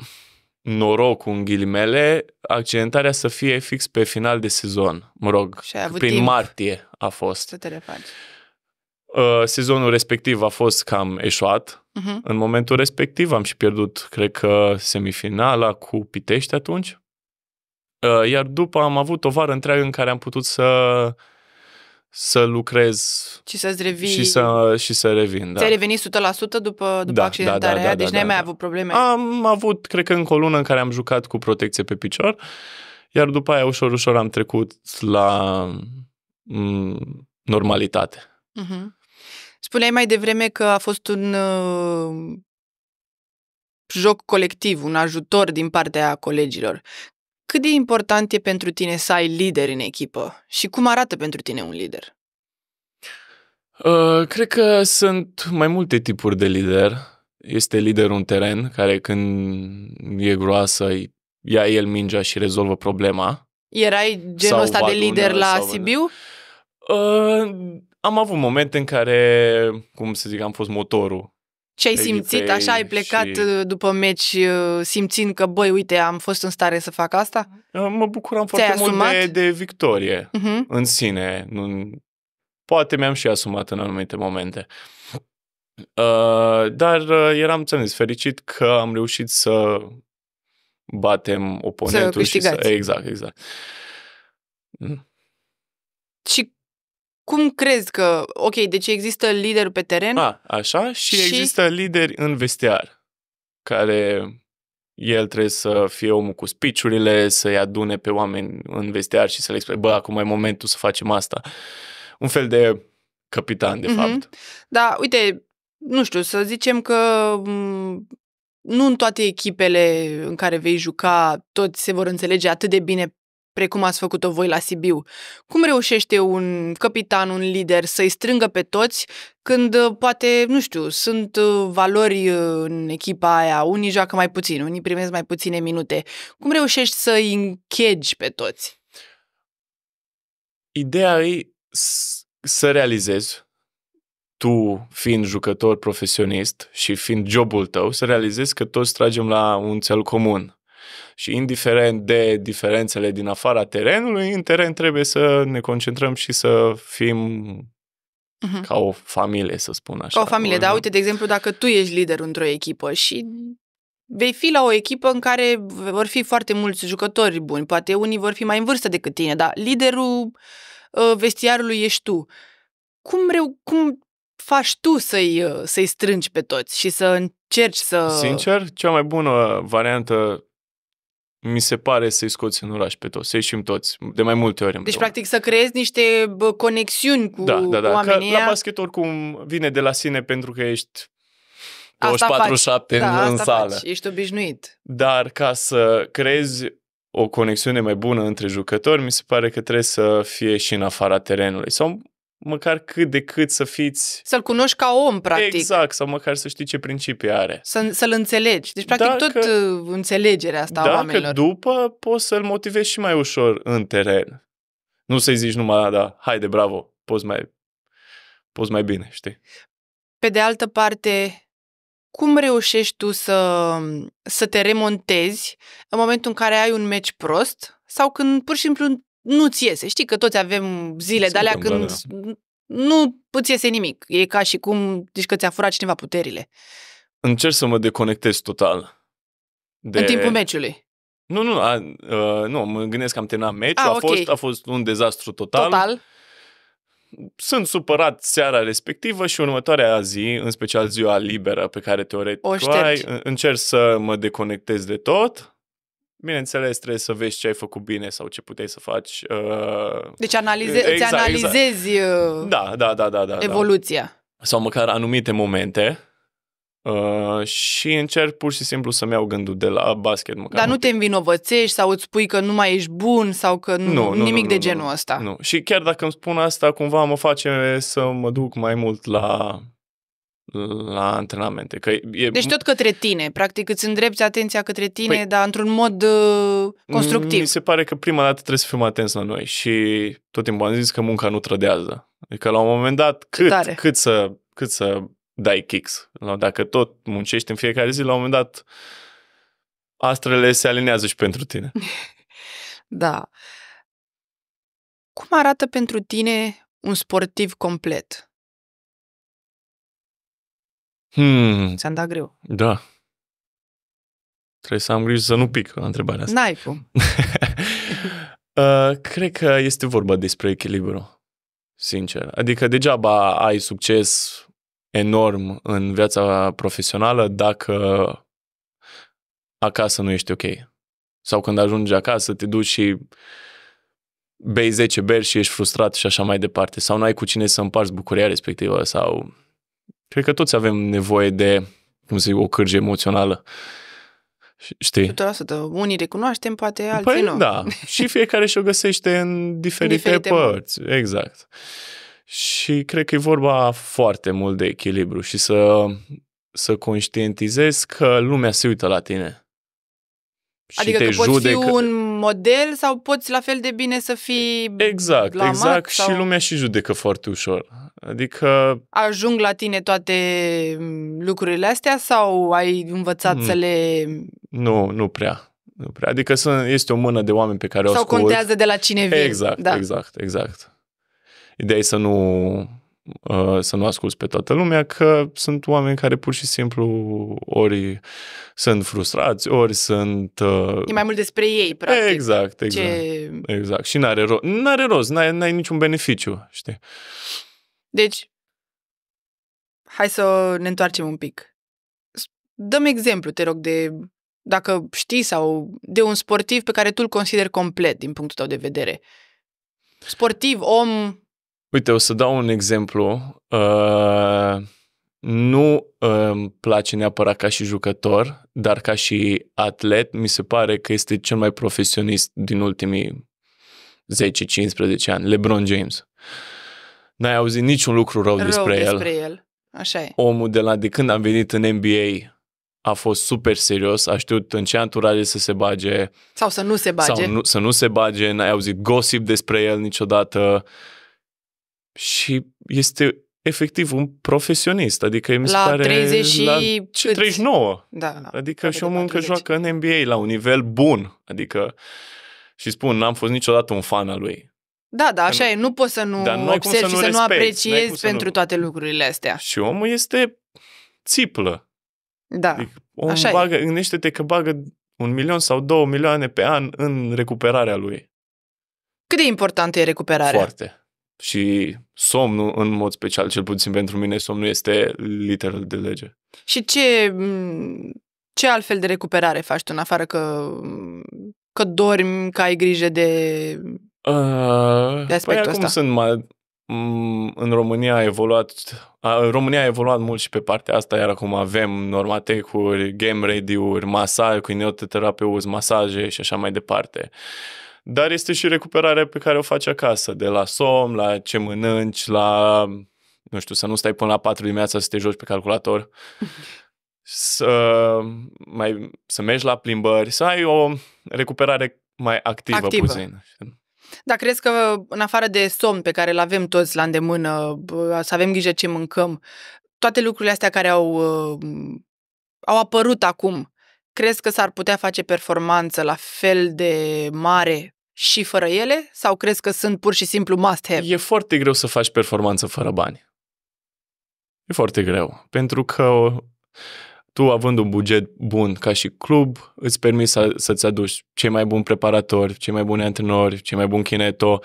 norocul, în ghilimele, accidentarea să fie fix pe final de sezon. Mă rog, prin timp martie a fost. Să te refaci. Uh, sezonul respectiv a fost cam eșuat. Uh-huh. În momentul respectiv am și pierdut, cred că, semifinala cu Pitești atunci. Uh, iar după am avut o vară întreagă în care am putut să să lucrez și să revii. Și să, și să revin, da. Ți-ai revenit 100% după, după da, accidentarea da, da, da, aia? Deci da, n-ai da, mai da. avut probleme? Am avut, cred că încă o lună în care am jucat cu protecție pe picior, iar după aia ușor, ușor am trecut la m- mm, normalitate. Uh-huh. Spuneai mai devreme că a fost un uh, joc colectiv, un ajutor din partea colegilor. Cât de important e pentru tine să ai lideri în echipă și cum arată pentru tine un lider? Uh, cred că sunt mai multe tipuri de lider. Este liderul în teren, care când e groasă, ia el mingea și rezolvă problema. Erai genul ăsta de lider la Sibiu? Uh, am avut momente în care, cum să zic, am fost motorul. Ce ai simțit? Așa ai plecat și... Uh, după meci uh, simțind că, băi, uite, am fost în stare să fac asta? Uh, mă bucuram Ți-ai foarte asumat? mult de, de victorie uh-huh. în sine. Nu, poate mi-am și asumat în anumite momente. Uh, dar uh, eram, ți-am zis, fericit că am reușit să batem oponentul să și să... Exact, exact. Mm. Și cum crezi că, ok, deci există lideri pe teren? A, așa, și, și există lideri în vestiar, care el trebuie să fie omul cu spiciurile, să-i adune pe oameni în vestiar și să le explice, bă, acum e momentul să facem asta. Un fel de capitan, de mm-hmm. fapt. Da, uite, nu știu, să zicem că nu în toate echipele în care vei juca toți se vor înțelege atât de bine precum ați făcut-o voi la Sibiu. Cum reușește un capitan, un lider să-i strângă pe toți când uh, poate, nu știu, sunt uh, valori uh, în echipa aia, unii joacă mai puțin, unii primesc mai puține minute. Cum reușești să-i închegi pe toți? Ideea e să realizezi tu, fiind jucător profesionist și fiind jobul tău, să realizezi că toți tragem la un cel comun. Și indiferent de diferențele din afara terenului, în teren trebuie să ne concentrăm și să fim uh-huh. ca o familie, să spun așa. Ca o familie, dar uite, de exemplu, dacă tu ești lider într-o echipă și vei fi la o echipă în care vor fi foarte mulți jucători buni, poate unii vor fi mai în vârstă decât tine, dar liderul ă, vestiarului ești tu. Cum, reu- cum faci tu să-i, să-i strângi pe toți și să încerci să... Sincer, cea mai bună variantă mi se pare să-i scoți în oraș pe toți, să ieșim toți, de mai multe ori. Deci, practic, să creezi niște conexiuni cu, da, da, da. cu oamenii. Că la basket oricum vine de la sine pentru că ești 24-7 în, da, în sală. Faci. Ești obișnuit. Dar ca să creezi o conexiune mai bună între jucători, mi se pare că trebuie să fie și în afara terenului. Sau măcar cât de cât să fiți... Să-l cunoști ca om, practic. Exact, sau măcar să știi ce principii are. Să, să-l înțelegi. Deci, practic, dacă, tot uh, înțelegerea asta dacă a oamenilor. după, poți să-l motivezi și mai ușor în teren. Nu să-i zici numai, da, haide, bravo, poți mai, poți mai bine, știi? Pe de altă parte, cum reușești tu să, să te remontezi în momentul în care ai un meci prost sau când pur și simplu nu-ți iese. Știi că toți avem zile de alea când da. nu îți iese nimic. E ca și cum zici deci că ți-a furat cineva puterile. Încerc să mă deconectez total. De... În timpul meciului? Nu, nu, a, a, ă, nu, mă gândesc că am terminat meciul, ah, a, a, okay. fost, a fost un dezastru total. Total. Sunt supărat seara respectivă și următoarea zi, în special ziua liberă pe care teoretic o, o ai, încerc să mă deconectez de tot Bineînțeles, trebuie să vezi ce ai făcut bine sau ce puteai să faci. Uh, deci analize- exact, îți exact. analizezi exact. Da, da, da, da, da, evoluția. Da. Sau măcar anumite momente uh, și încerc pur și simplu să-mi iau gândul de la basket. Măcar. Dar nu te învinovățești sau îți spui că nu mai ești bun sau că nu, nu nimic nu, de nu, genul nu, ăsta. Nu. Și chiar dacă îmi spun asta, cumva mă face să mă duc mai mult la la antrenamente. Că e... Deci tot către tine, practic îți îndrepti atenția către tine, păi, dar într-un mod uh, mm, constructiv. Mi se pare că prima dată trebuie să fim atenți la noi și tot timpul am zis că munca nu trădează. Adică la un moment dat, cât, cât, să, cât să dai kicks? Dacă tot muncești în fiecare zi, la un moment dat astrele se alinează și pentru tine. da. Cum arată pentru tine un sportiv complet? Hmm. Ți-am dat greu. Da. Trebuie să am grijă să nu pic la întrebarea asta. N-ai cum. uh, cred că este vorba despre echilibru, sincer. Adică degeaba ai succes enorm în viața profesională dacă acasă nu ești ok. Sau când ajungi acasă, te duci și bei 10 beri și ești frustrat și așa mai departe. Sau nu ai cu cine să împarți bucuria respectivă sau Cred că toți avem nevoie de, cum zic, o cârge emoțională. Știi? 100%. Unii recunoaștem, poate alții păi, nu. da. și fiecare și-o găsește în diferite, în diferite părți. Mult. Exact. Și cred că e vorba foarte mult de echilibru și să, să conștientizezi că lumea se uită la tine. Și adică te că poți judecă... fi un model sau poți la fel de bine să fii Exact, blamat, exact sau... și lumea și judecă foarte ușor. Adică... Ajung la tine toate mm, lucrurile astea sau ai învățat mm. să le... Nu, nu prea. Nu prea. Adică sunt, este o mână de oameni pe care sau o Sau contează de la cine vii. Exact, da. exact, exact. Ideea e să nu Uh, să nu ascult pe toată lumea, că sunt oameni care pur și simplu ori sunt frustrați, ori sunt... Uh... E mai mult despre ei, practic. Exact, exact. Ce... Exact. Și n-are, ro- n-are rost, n-ai, n-ai niciun beneficiu, știi? Deci, hai să ne întoarcem un pic. Dăm exemplu, te rog, de dacă știi sau de un sportiv pe care tu îl consideri complet din punctul tău de vedere. Sportiv, om, Uite, o să dau un exemplu. Uh, nu uh, îmi place neapărat ca și jucător, dar ca și atlet, mi se pare că este cel mai profesionist din ultimii 10-15 ani, LeBron James. N-ai auzit niciun lucru rău, rău despre, despre el. el. Așa e. Omul de la de când am venit în NBA a fost super serios, a știut în ce anturaje să se bage. Sau să nu se bage. Sau nu, să nu se bage, n-ai auzit gossip despre el niciodată. Uh, și este efectiv un profesionist, adică mi se la pare 30 și la 39. Da, da, adică și omul încă joacă în NBA la un nivel bun, adică și spun, n-am fost niciodată un fan al lui. Da, da, așa Dar, e, nu poți să nu da, observi să și nu respect, să nu apreciezi pentru nu... toate lucrurile astea. Și omul este țiplă. Da, adică omul așa bagă, e. Gândește-te că bagă un milion sau două milioane pe an în recuperarea lui. Cât de importantă e recuperarea? Foarte și somnul, în mod special, cel puțin pentru mine, somnul este literal de lege. Și ce, ce altfel de recuperare faci tu, în afară că, că dormi, că ai grijă de, uh, de aspectul păi acum sunt mai, în România a evoluat a, România a evoluat mult și pe partea asta, iar acum avem normatecuri, game ready uri masaj, cu inototerapeut, masaje și așa mai departe. Uh, dar este și recuperarea pe care o faci acasă, de la somn, la ce mănânci, la, nu știu, să nu stai până la 4 dimineața să te joci pe calculator, să, mai, să mergi la plimbări, să ai o recuperare mai activă, activă. puțin. Da, crezi că în afară de somn pe care îl avem toți la îndemână, să avem grijă ce mâncăm, toate lucrurile astea care au, uh, au apărut acum, crezi că s-ar putea face performanță la fel de mare și fără ele sau crezi că sunt pur și simplu must-have? E foarte greu să faci performanță fără bani. E foarte greu, pentru că tu, având un buget bun ca și club, îți permiți să, să-ți aduci cei mai buni preparatori, cei mai buni antrenori, cei mai buni kineto,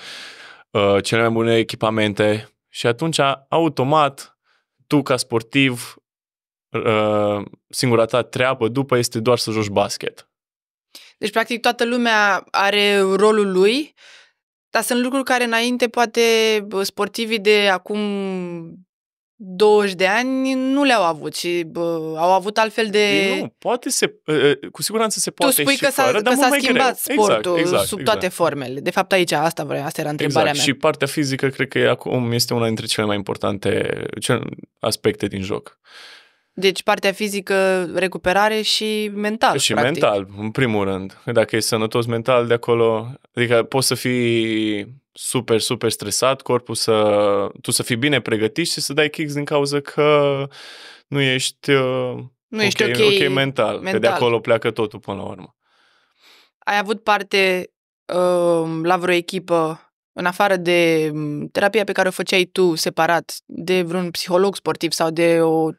uh, cele mai bune echipamente și atunci, automat, tu ca sportiv, uh, singura ta treabă după este doar să joci basket deci, practic, toată lumea are rolul lui, dar sunt lucruri care înainte poate sportivii de acum 20 de ani nu le-au avut și bă, au avut altfel de... Ei, nu, poate se... Ă, ă, cu siguranță se poate tu spui și că s-a, fără, că s-a schimbat greu. Exact, sportul exact, exact, sub exact. toate formele. De fapt, aici asta vreau, asta era întrebarea exact. mea. Și partea fizică cred că acum este una dintre cele mai importante aspecte din joc. Deci partea fizică, recuperare și mental. Și practic. mental, în primul rând. Dacă ești sănătos mental de acolo, adică poți să fii super, super stresat, corpul să... tu să fii bine pregătit și să dai kicks din cauza că nu ești... Uh, nu okay, ești ok, okay mental, mental, că de acolo pleacă totul până la urmă. Ai avut parte uh, la vreo echipă în afară de mm, terapia pe care o făceai tu separat, de vreun psiholog sportiv sau de o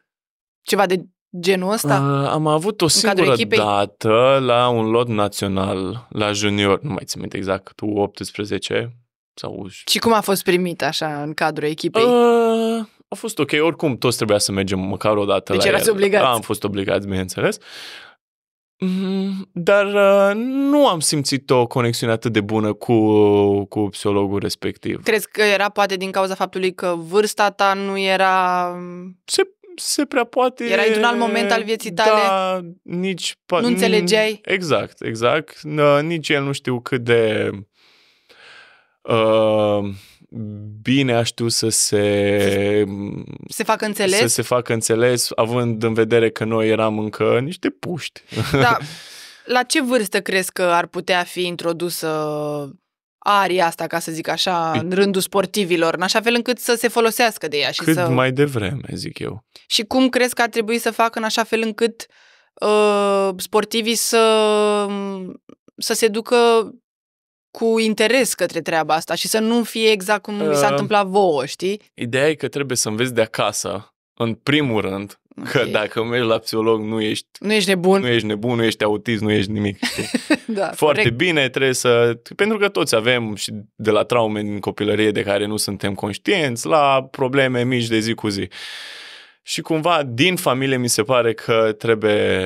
ceva de genul ăsta? Uh, am avut o singură dată la un lot național, la junior, nu mai țin minte exact, tu 18 sau... Și cum a fost primit așa în cadrul echipei? Uh, a fost ok, oricum toți trebuia să mergem măcar o dată deci la erați el. obligați? Am fost obligați, bineînțeles. Mm, dar uh, nu am simțit o conexiune atât de bună cu, cu psihologul respectiv. Crezi că era poate din cauza faptului că vârsta ta nu era... Mm, Se se prea poate... Erai într-un alt moment al vieții da, tale? Da, nici... Nu înțelegeai? Exact, exact. Nici el nu știu cât de... Uh, bine aș știut să se... Se facă înțeles? Să se facă înțeles, având în vedere că noi eram încă niște puști. Da. La ce vârstă crezi că ar putea fi introdusă aria asta, ca să zic așa, în rândul sportivilor, în așa fel încât să se folosească de ea. Și Cât să... mai devreme, zic eu. Și cum crezi că ar trebui să facă în așa fel încât uh, sportivii să, să se ducă cu interes către treaba asta și să nu fie exact cum uh, mi s-a ă. întâmplat vouă, știi? Ideea e că trebuie să înveți de acasă în primul rând, okay. că dacă mergi la psiholog nu ești... Nu ești nebun. Nu ești nebun, nu ești autist, nu ești nimic. da, Foarte corect. bine trebuie să... Pentru că toți avem și de la traume din copilărie de care nu suntem conștienți, la probleme mici de zi cu zi. Și cumva din familie mi se pare că trebuie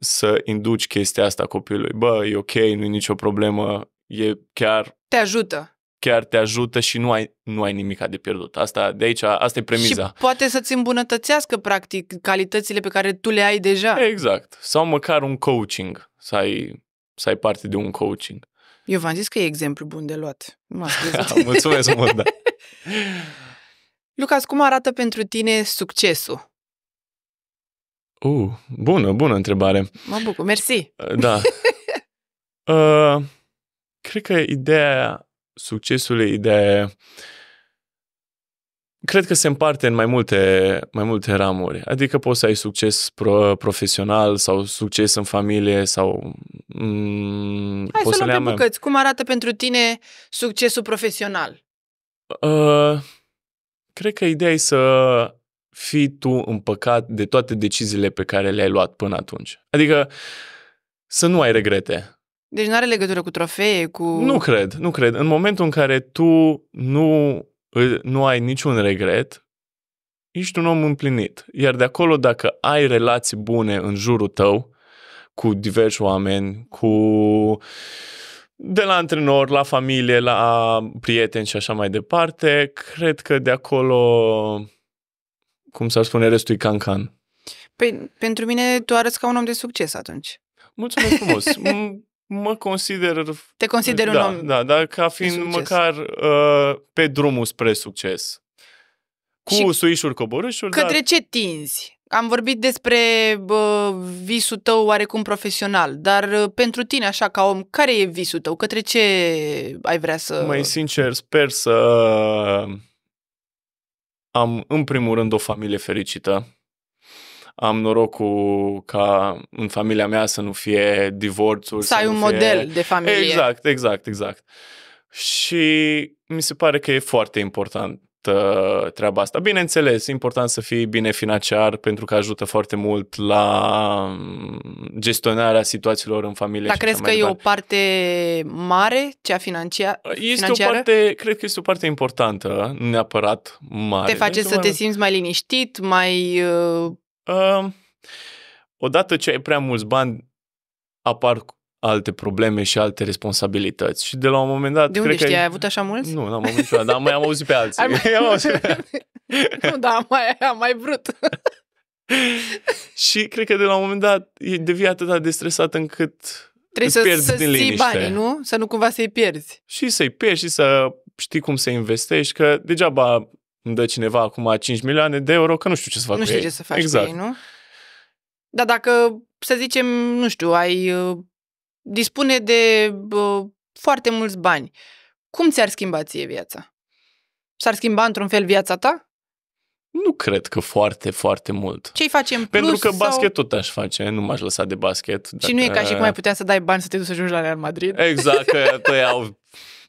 să induci chestia asta copilului. Bă, e ok, nu e nicio problemă, e chiar... Te ajută chiar te ajută și nu ai, nu ai nimic de pierdut. Asta, de aici, asta e premiza. Și poate să-ți îmbunătățească, practic, calitățile pe care tu le ai deja. Exact. Sau măcar un coaching, să ai, să ai parte de un coaching. Eu v-am zis că e exemplu bun de luat. m Mulțumesc mult, da. Lucas, cum arată pentru tine succesul? Uh, bună, bună întrebare. Mă bucur, mersi. Da. uh, cred că ideea succesului de... Cred că se împarte în mai multe, mai multe ramuri. Adică poți să ai succes pro- profesional sau succes în familie sau... Mm, Hai să luăm pe bucăți. Cum arată pentru tine succesul profesional? Uh, cred că ideea e să fii tu împăcat de toate deciziile pe care le-ai luat până atunci. Adică să nu ai regrete. Deci nu are legătură cu trofee, cu... Nu cred, nu cred. În momentul în care tu nu, nu ai niciun regret, ești un om împlinit. Iar de acolo, dacă ai relații bune în jurul tău, cu diversi oameni, cu de la antrenor, la familie, la prieteni și așa mai departe, cred că de acolo, cum s-ar spune, restul e cancan. Păi, pentru mine tu arăți ca un om de succes atunci. Mulțumesc frumos. mă consider... Te consider un da, om Da, dar ca fiind măcar uh, pe drumul spre succes. Cu și suișuri, coborâșuri, Către dar... ce tinzi? Am vorbit despre bă, visul tău oarecum profesional, dar uh, pentru tine, așa ca om, care e visul tău? Către ce ai vrea să... Mai sincer, sper să am, în primul rând, o familie fericită am norocul ca în familia mea să nu fie divorțuri. Să ai un fie... model de familie. Exact, exact, exact. Și mi se pare că e foarte important treaba asta. Bineînțeles, e important să fii bine financiar pentru că ajută foarte mult la mm, gestionarea situațiilor în familie. Dar crezi că e o parte mare, cea financia- Este financiară? o parte, cred că este o parte importantă, neapărat mare. Te face deci, să mai... te simți mai liniștit, mai uh, Uh, odată ce ai prea mulți bani, apar alte probleme și alte responsabilități. Și de la un moment dat... De unde cred știi? Că... Ai avut așa mulți? Nu, n-am avut niciodată, dar mai am auzit pe alții. mai... am auzit pe alții. nu, dar am mai, am mai vrut. și cred că de la un moment dat devii atât de stresat încât Trebuie să, pierzi să din liniște. banii, nu? Să nu cumva să-i pierzi. Și să-i pierzi și să știi cum să investești, că degeaba îmi dă cineva acum 5 milioane de euro, că nu știu ce să fac Nu știu ce să faci exact. cu ei, nu? Dar dacă, să zicem, nu știu, ai uh, dispune de uh, foarte mulți bani, cum ți-ar schimba ție viața? S-ar schimba într-un fel viața ta? Nu cred că foarte, foarte mult. Ce-i facem plus Pentru că basket sau... tot aș face, nu m-aș lăsa de basket. Dacă... Și nu e ca și cum ai putea să dai bani să te duci să joci la Real Madrid. Exact, că au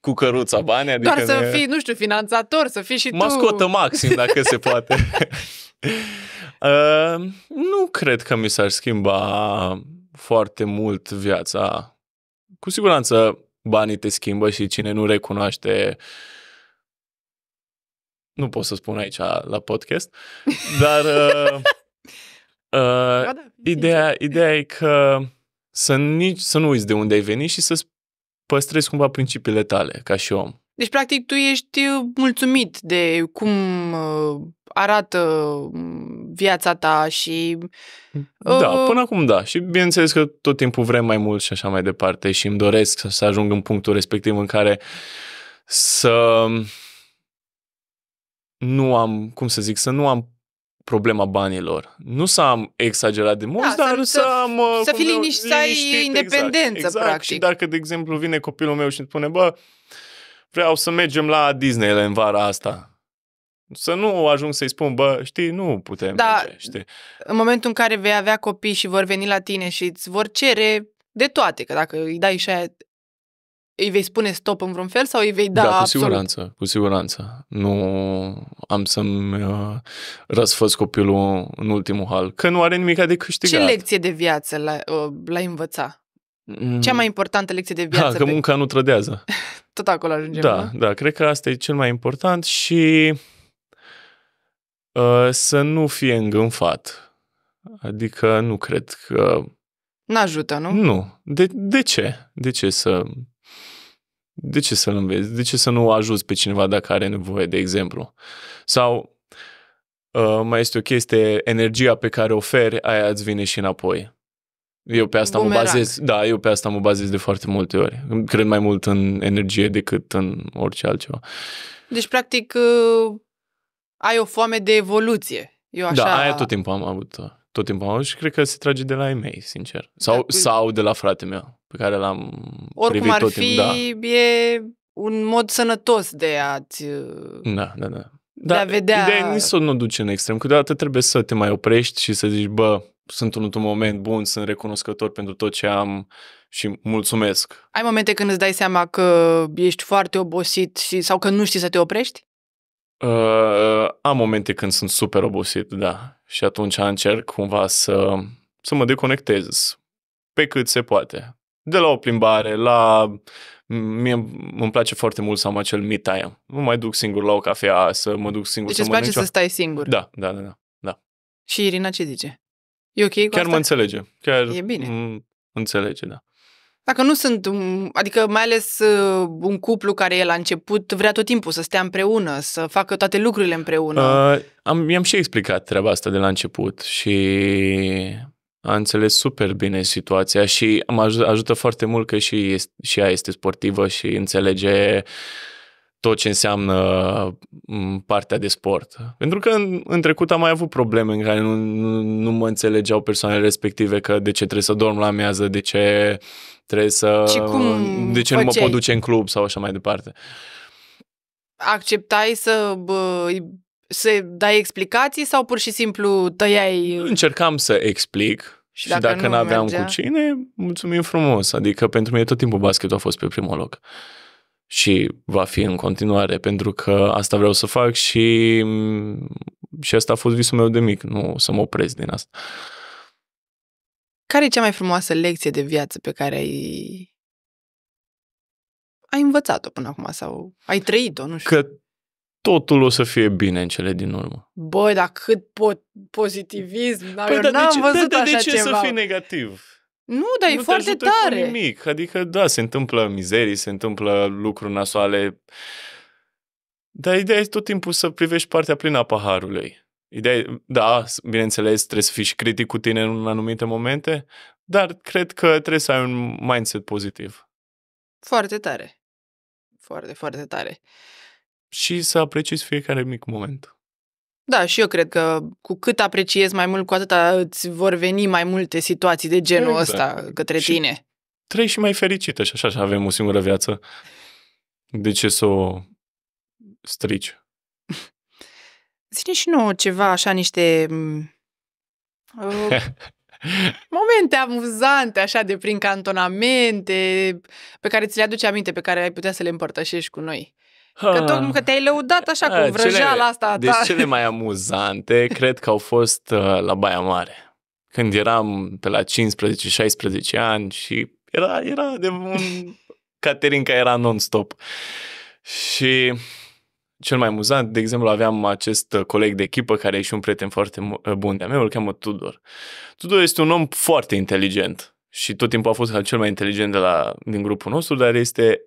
cu căruța bani. Adică Doar să ne... fii, nu știu, finanțator, să fii și Mascotă tu. maxim, dacă se poate. uh, nu cred că mi s-ar schimba foarte mult viața. Cu siguranță banii te schimbă și cine nu recunoaște nu pot să spun aici la podcast, dar uh, uh, da, da, ideea, ideea e că să, nici, să nu uiți de unde ai venit și să-ți păstrezi cumva principiile tale ca și om. Deci, practic, tu ești uh, mulțumit de cum uh, arată mm, viața ta și... Da, uh... până acum da. Și bineînțeles că tot timpul vrem mai mult și așa mai departe și îmi doresc să, să ajung în punctul respectiv în care să nu am, cum să zic, să nu am problema banilor. Nu să am exagerat de mult, da, dar să, să am... Uh, să fii liniștit, să ai exact, independență, exact, exact. practic. Și dacă, de exemplu, vine copilul meu și îmi spune, bă, vreau să mergem la Disneyland în vara asta. Să nu ajung să-i spun, bă, știi, nu putem da, merge, știi. În momentul în care vei avea copii și vor veni la tine și îți vor cere de toate, că dacă îi dai și aia îi vei spune stop în vreun fel sau îi vei da Da, cu absolut? siguranță, cu siguranță. Nu am să-mi uh, răsfăț copilul în ultimul hal, că nu are nimic de câștigat. Ce lecție de viață la uh, la învăța? Mm. Cea mai importantă lecție de viață? Da, că pe... munca nu trădează. Tot acolo ajungem. Da, nu? da, cred că asta e cel mai important și uh, să nu fie îngânfat. Adică nu cred că... N-ajută, nu? Nu. De, de ce? De ce să de ce să-l înveți? De ce să nu ajuți pe cineva dacă are nevoie, de exemplu? Sau uh, mai este o chestie, energia pe care o oferi, aia îți vine și înapoi. Eu pe asta Bumerang. mă bazez, da, eu pe asta mă bazez de foarte multe ori. Cred mai mult în energie decât în orice altceva. Deci, practic, uh, ai o foame de evoluție. Eu da, așa... Da, aia tot timpul am avut. Da tot timpul am și cred că se trage de la ei mei, sincer. Sau, da, păi- sau de la frate meu, pe care l-am oricum privit ar tot timpul. Oricum ar fi, da. e un mod sănătos de a-ți... Uh, da, da, da. Dar vedea... ideea nici să nu duce în extrem. Câteodată trebuie să te mai oprești și să zici, bă, sunt într-un moment bun, sunt recunoscător pentru tot ce am și mulțumesc. Ai momente când îți dai seama că ești foarte obosit și, sau că nu știi să te oprești? Uh, am momente când sunt super obosit, da. Și atunci încerc cumva să, să mă deconectez pe cât se poate. De la o plimbare, la... Mie îmi place foarte mult să am acel me time. Nu mai duc singur la o cafea, să mă duc singur deci să mănânc. Deci îți place nicio... să stai singur. Da, da, da, da, da. Și Irina ce zice? E ok cu Chiar asta? mă înțelege. Chiar e bine. M- înțelege, da. Dacă nu sunt, adică mai ales uh, un cuplu care e la început vrea tot timpul să stea împreună, să facă toate lucrurile împreună. Uh, am, i-am și explicat treaba asta de la început și a înțeles super bine situația și mă ajută, ajută foarte mult că și, și ea este sportivă și înțelege uh, tot ce înseamnă partea de sport. Pentru că în, în trecut am mai avut probleme în care nu, nu, nu mă înțelegeau persoanele respective că de ce trebuie să dorm la amiază, de ce trebuie să... cum de ce făceai? nu mă pot duce în club sau așa mai departe. Acceptai să bă, să dai explicații sau pur și simplu tăiai... Încercam să explic, și dacă, dacă nu aveam mergea... cu cine, mulțumim frumos. Adică pentru mine tot timpul basketul a fost pe primul loc și va fi în continuare, pentru că asta vreau să fac și, și asta a fost visul meu de mic, nu să mă opresc din asta. Care e cea mai frumoasă lecție de viață pe care ai, ai învățat-o până acum sau ai trăit-o, nu știu? Că totul o să fie bine în cele din urmă. Băi, dar cât pot pozitivism, dar păi, eu dar n-am de ce, văzut da, așa de ce ceva. să fii negativ? Nu, dar nu e foarte ajută tare. Cu nimic. Adică, da, se întâmplă mizerii, se întâmplă lucruri nasoale. Dar ideea e tot timpul să privești partea plină a paharului. Ideea e, da, bineînțeles, trebuie să fii și critic cu tine în anumite momente, dar cred că trebuie să ai un mindset pozitiv. Foarte tare. Foarte, foarte tare. Și să apreciezi fiecare mic moment. Da, și eu cred că cu cât apreciezi mai mult, cu atâta îți vor veni mai multe situații de genul exact. ăsta către și tine. Trăi și mai fericită și așa, așa avem o singură viață. De ce să o strici? Ține și nouă ceva, așa, niște mm, uh, momente amuzante, așa, de prin cantonamente, pe care ți le aduce aminte, pe care ai putea să le împărtășești cu noi. Că tocmai ah. că te-ai lăudat așa cu ah, vrăjeala cele, asta deci ta. Deci cele mai amuzante cred că au fost uh, la Baia Mare. Când eram pe la 15-16 ani și era, era de un... Caterinca era non-stop. Și cel mai amuzant, de exemplu, aveam acest uh, coleg de echipă care e și un prieten foarte uh, bun de-a meu, îl cheamă Tudor. Tudor este un om foarte inteligent și tot timpul a fost cel mai inteligent de la, din grupul nostru, dar este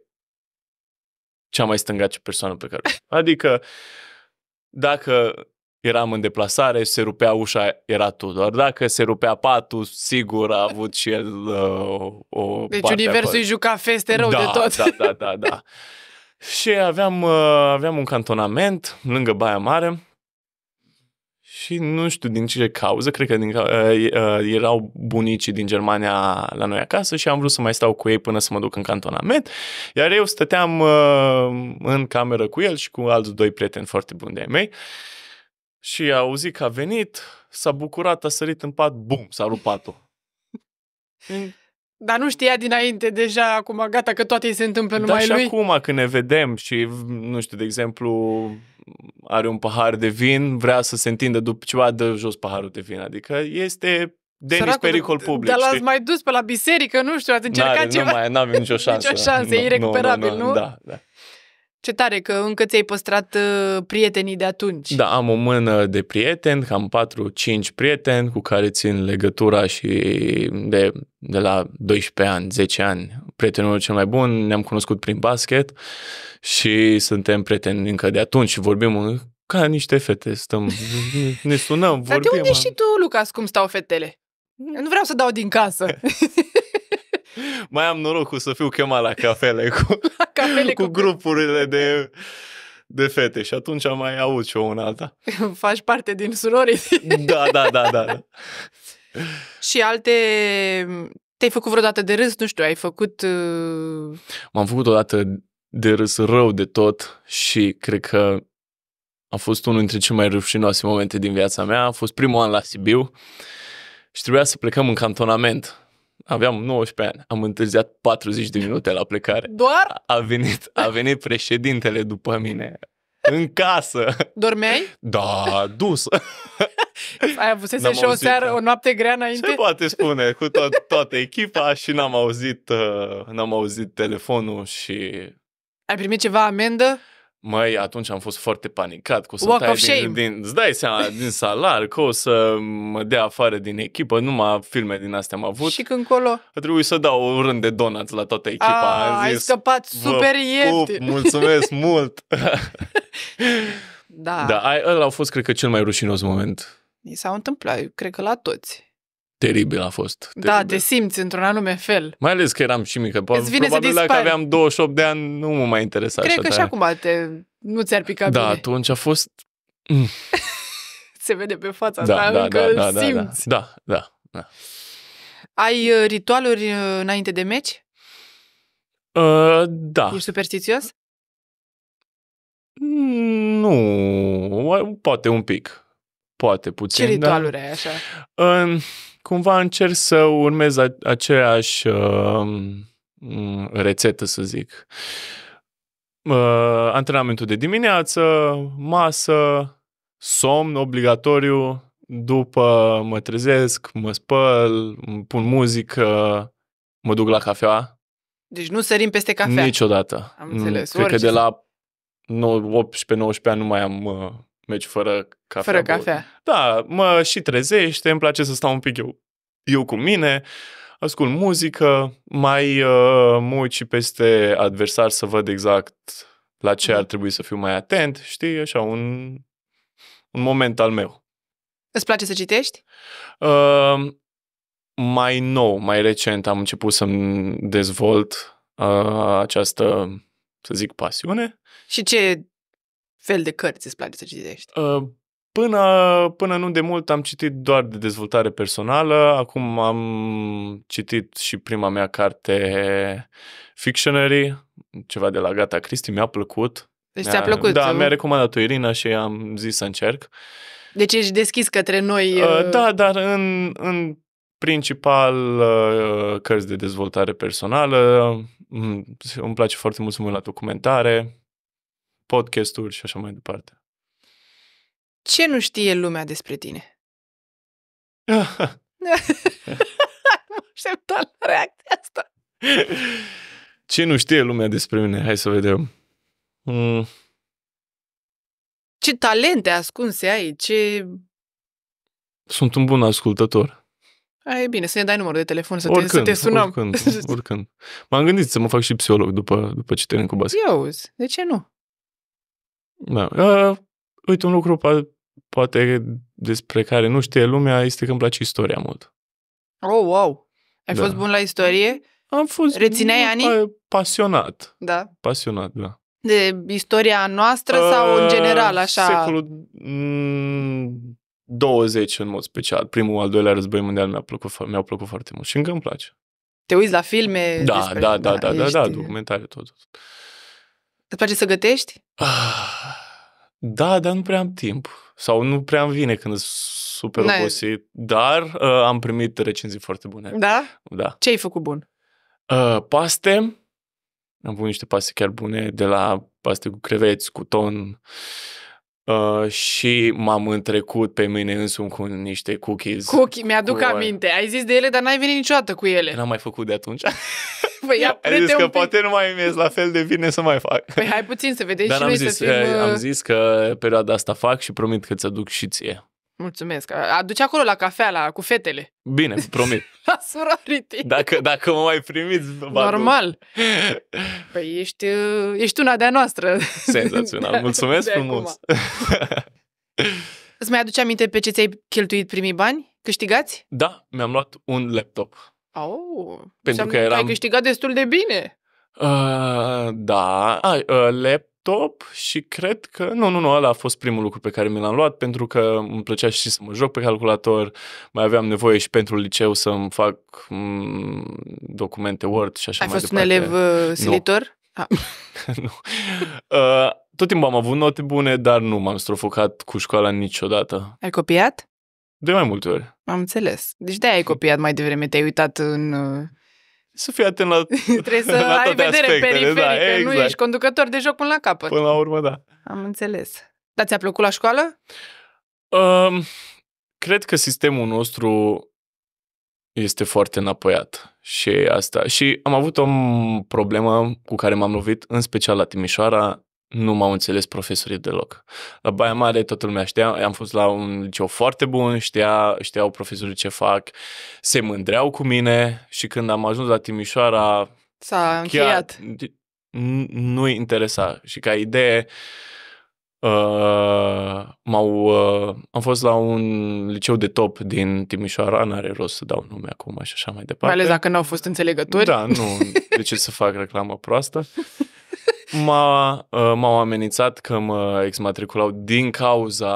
cea mai stângace persoană pe care... Adică, dacă eram în deplasare, se rupea ușa, era tu. Doar dacă se rupea patul, sigur a avut și el uh, o Deci universul îi juca feste rău da, de tot. Da, da, da, da. și aveam, uh, aveam un cantonament lângă Baia Mare și nu știu din ce cauză, cred că din, uh, erau bunicii din Germania la noi acasă și am vrut să mai stau cu ei până să mă duc în cantonament, iar eu stăteam uh, în cameră cu el și cu alți doi prieteni foarte buni de-ai mei și a auzit că a venit, s-a bucurat, a sărit în pat, bum, s-a rupt patul. Dar nu știa dinainte deja, acum gata, că toate îi se întâmplă da, numai Dar și lui. acum când ne vedem și, nu știu, de exemplu, are un pahar de vin, vrea să se întindă după ceva, dă jos paharul de vin. Adică este Denis pericol public. Dar l-ați mai dus pe la biserică, nu știu, ați încercat N-are, ceva. Nu mai, n-avem nicio șansă. Nicio șansă, nu, e irecuperabil, nu? nu, nu, nu? Da, da. Ce tare că încă ți-ai păstrat uh, prietenii de atunci. Da, am o mână de prieteni, am 4-5 prieteni cu care țin legătura și de, de la 12 ani, 10 ani. Prietenul cel mai bun, ne-am cunoscut prin basket și suntem prieteni încă de atunci și vorbim ca niște fete, stăm, ne sunăm, vorbim. Dar de unde și tu, Lucas, cum stau fetele? Nu vreau să dau din casă. mai am norocul să fiu chemat la cafele cu, la cafele cu, cu grupurile de de fete și atunci am mai avut și o una alta. Faci parte din surorii. da, da, da, da. da. și alte... Te-ai făcut vreodată de râs? Nu știu, ai făcut... Uh... M-am făcut odată de râs rău de tot și cred că a fost unul dintre cele mai rușinoase momente din viața mea. A fost primul an la Sibiu și trebuia să plecăm în cantonament aveam 19 ani, am întârziat 40 de minute la plecare. Doar? A venit, a venit președintele după mine. În casă. Dormeai? Da, dus. Ai avut să și o seară, da. o noapte grea înainte? Ce poate spune, cu to- toată echipa și n-am auzit, uh, n-am auzit telefonul și... Ai primit ceva amendă? Măi, atunci am fost foarte panicat cu să Walk tai din, din, îți dai seama, din salar, că o să mă dea afară din echipă, numai filme din astea am avut. Și când colo? A trebuit să dau un rând de donuts la toată echipa. A, am zis, ai scăpat super ieftin. mulțumesc mult! da. Da, ai, ăla a fost, cred că, cel mai rușinos moment. Mi s a întâmplat, eu, cred că la toți. Teribil a fost. Da, teribil. Da, te simți într-un anume fel. Mai ales că eram și mică. Îți vine Probabil dacă aveam 28 de ani, nu mă mai interesa Cred așa că tare. și acum te... nu ți-ar pica da, bine. atunci a fost... Se vede pe fața da, ta, da, încă da, îl da, da, da. simți. Da, da, da, da. Ai uh, ritualuri uh, înainte de meci? Uh, da. Ești superstițios? Mm, nu, poate un pic. Poate puțin. Ce ritualuri dar... ai așa? Uh, cumva încerc să urmez a, aceeași uh, mm, rețetă, să zic. Uh, antrenamentul de dimineață, masă, somn obligatoriu, după mă trezesc, mă spăl, pun muzică, mă duc la cafea. Deci nu sărim peste cafea? Niciodată. Am înțeles. Cred Orice că de la 18-19 ani nu mai am uh, meci fără cafea. Fără cafea. Da, mă și trezește, îmi place să stau un pic eu, eu cu mine, ascult muzică, mai uh, mă uit și peste adversar să văd exact la ce ar mhm. trebui să fiu mai atent, știi, așa, un, un moment al meu. Îți place să citești? Uh, mai nou, mai recent am început să-mi dezvolt uh, această, să zic, pasiune. Și ce fel de cărți îți place să citești? Uh, Până, până nu de mult am citit doar de dezvoltare personală, acum am citit și prima mea carte Fictionary, ceva de la Gata Cristi, mi-a plăcut. Deci mi-a, ți-a plăcut? Da, uh? mi-a recomandat-o Irina și am zis să încerc. Deci ești deschis către noi? Uh, uh da, dar în, în principal uh, cărți de dezvoltare personală, mm, îmi place foarte mult să mă uit la documentare, podcasturi și așa mai departe. Ce nu știe lumea despre tine? nu așteptam la reacția asta. Ce nu știe lumea despre mine? Hai să vedem. Mm. Ce talente ascunse ai, ce... Sunt un bun ascultător. A, e bine, să ne dai numărul de telefon, să, oricând, te, să te sunăm. Oricând, oricând. M-am gândit să mă fac și psiholog după, după ce termin cu basket. Eu, de ce nu? Da. A, uh, uite, un lucru poate despre care nu știe lumea este că îmi place istoria mult. Oh, wow! Ai da. fost bun la istorie? Am fost... Rețineai ani? Pasionat. Da. Pasionat, da. De istoria noastră uh, sau în general, așa? Secolul 20 în mod special. Primul, al doilea război mondial mi-a plăcut, mi-au plăcut foarte mult și încă îmi place. Te uiți la filme? Da, despre, da, da, da, da, ești... da, da, documentare, tot. Îți place să gătești? Da, dar nu prea am timp sau nu prea îmi vine când super n obosit, dar uh, am primit recenzii foarte bune. Da? Da. Ce ai făcut bun? Uh, paste. Am făcut niște paste chiar bune, de la paste cu creveți, cu ton, Uh, și m-am întrecut pe mine însumi cu niște cookies. Cookie, mi-aduc aminte. Ai zis de ele, dar n-ai venit niciodată cu ele. N-am mai făcut de atunci. Păi ia, Ai zis că pic. poate nu mai mi la fel de bine să mai fac. Păi hai puțin să vedem dar și noi zis, să fim... Eh, am uh, zis că perioada asta fac și promit că ți-aduc și ție. Mulțumesc. Aduce acolo la cafea, la, cu fetele. Bine, promit. la sorority. Dacă, dacă mă mai primiți... Normal. Păi ești, uh, ești una de-a noastră. Senzațional. Mulțumesc de frumos. Îți mai aduce aminte pe ce ți-ai cheltuit primii bani? Câștigați? Da, mi-am luat un laptop. Oh, Pentru că eram... ai câștigat destul de bine. Uh, da, ai, uh, lap laptop și cred că... Nu, nu, nu, ăla a fost primul lucru pe care mi l-am luat pentru că îmi plăcea și să mă joc pe calculator, mai aveam nevoie și pentru liceu să-mi fac mm, documente Word și așa Ai mai departe. Ai fost un elev uh, silitor? Nu. Ah. nu. Uh, tot timpul am avut note bune, dar nu m-am strofocat cu școala niciodată. Ai copiat? De mai multe ori. Am înțeles. Deci de-aia ai copiat mai devreme, te-ai uitat în uh, să fii atent la Trebuie să la ai vedere da, periferică, da, exact. nu ești conducător de joc până la capăt. Până la urmă, da. Am înțeles. Dar ți-a plăcut la școală? Um, cred că sistemul nostru este foarte înapoiat și asta. Și am avut o problemă cu care m-am lovit, în special la Timișoara, nu m-au înțeles profesorii deloc. La Baia Mare toată lumea știa, am fost la un liceu foarte bun, știa, știau profesorii ce fac, se mândreau cu mine și când am ajuns la Timișoara... S-a încheiat. Nu-i interesa și ca idee uh, m-au, uh, am fost la un liceu de top din Timișoara, n-are rost să dau nume acum și așa mai departe. Mai ales dacă n-au fost înțelegători. Da, nu, de ce să fac reclamă proastă. m-a, uh, m-au amenințat că mă exmatriculau din cauza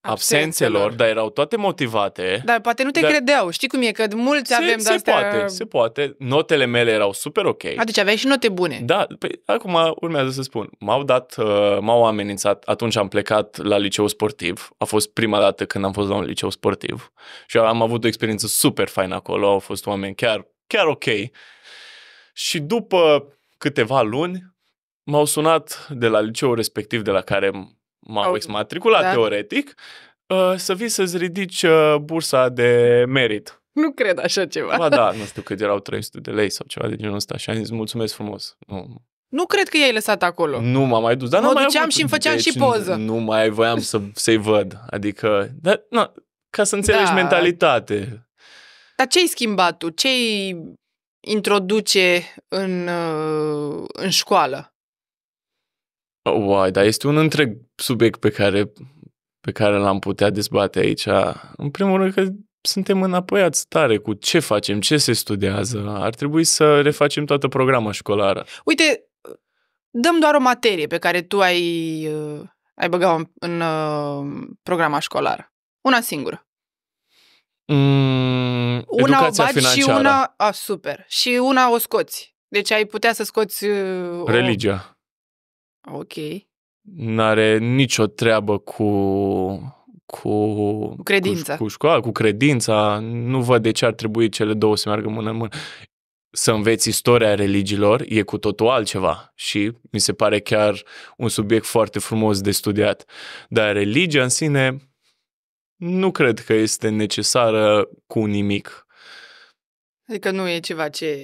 absențelor, absențelor, dar erau toate motivate. Dar poate nu te dar... credeau, știi cum e, că mulți se, avem de Se poate, se poate. Notele mele erau super ok. Adică aveai și note bune. Da, păi acum urmează să spun. M-au dat, uh, m-au amenințat, atunci am plecat la liceu sportiv. A fost prima dată când am fost la un liceu sportiv și am avut o experiență super faină acolo, au fost oameni chiar, chiar ok. Și după câteva luni m-au sunat de la liceul respectiv de la care m-au exmatriculat da. teoretic uh, să vii să-ți ridici uh, bursa de merit. Nu cred așa ceva. Ba da, nu știu cât erau 300 de lei sau ceva de genul ăsta și am zis mulțumesc frumos. Nu, nu cred că i-ai lăsat acolo. Nu m-am mai dus, dar mă mai duceam și îmi făceam deci și poză. Nu, nu mai voiam să, să-i văd. Adică, dar, na, ca să înțelegi da. mentalitate. Dar ce-ai schimbat tu? Ce-ai introduce în, uh, în școală? Uai, dar este un întreg subiect pe care, pe care l-am putea dezbate aici. În primul rând că suntem înapoiați tare cu ce facem, ce se studiază. Ar trebui să refacem toată programa școlară. Uite, dăm doar o materie pe care tu ai, uh, ai băgat-o în, în uh, programa școlară. Una singură. Mm, una o bagi financiară. și una... A, super. Și una o scoți. Deci ai putea să scoți... Uh, o... Religia. Ok. N-are nicio treabă cu cu, cu credința. Cu, cu școala, cu credința. Nu văd de ce ar trebui cele două să meargă mână în mână. Să înveți istoria religiilor e cu totul altceva și mi se pare chiar un subiect foarte frumos de studiat. Dar religia în sine nu cred că este necesară cu nimic. Adică nu e ceva ce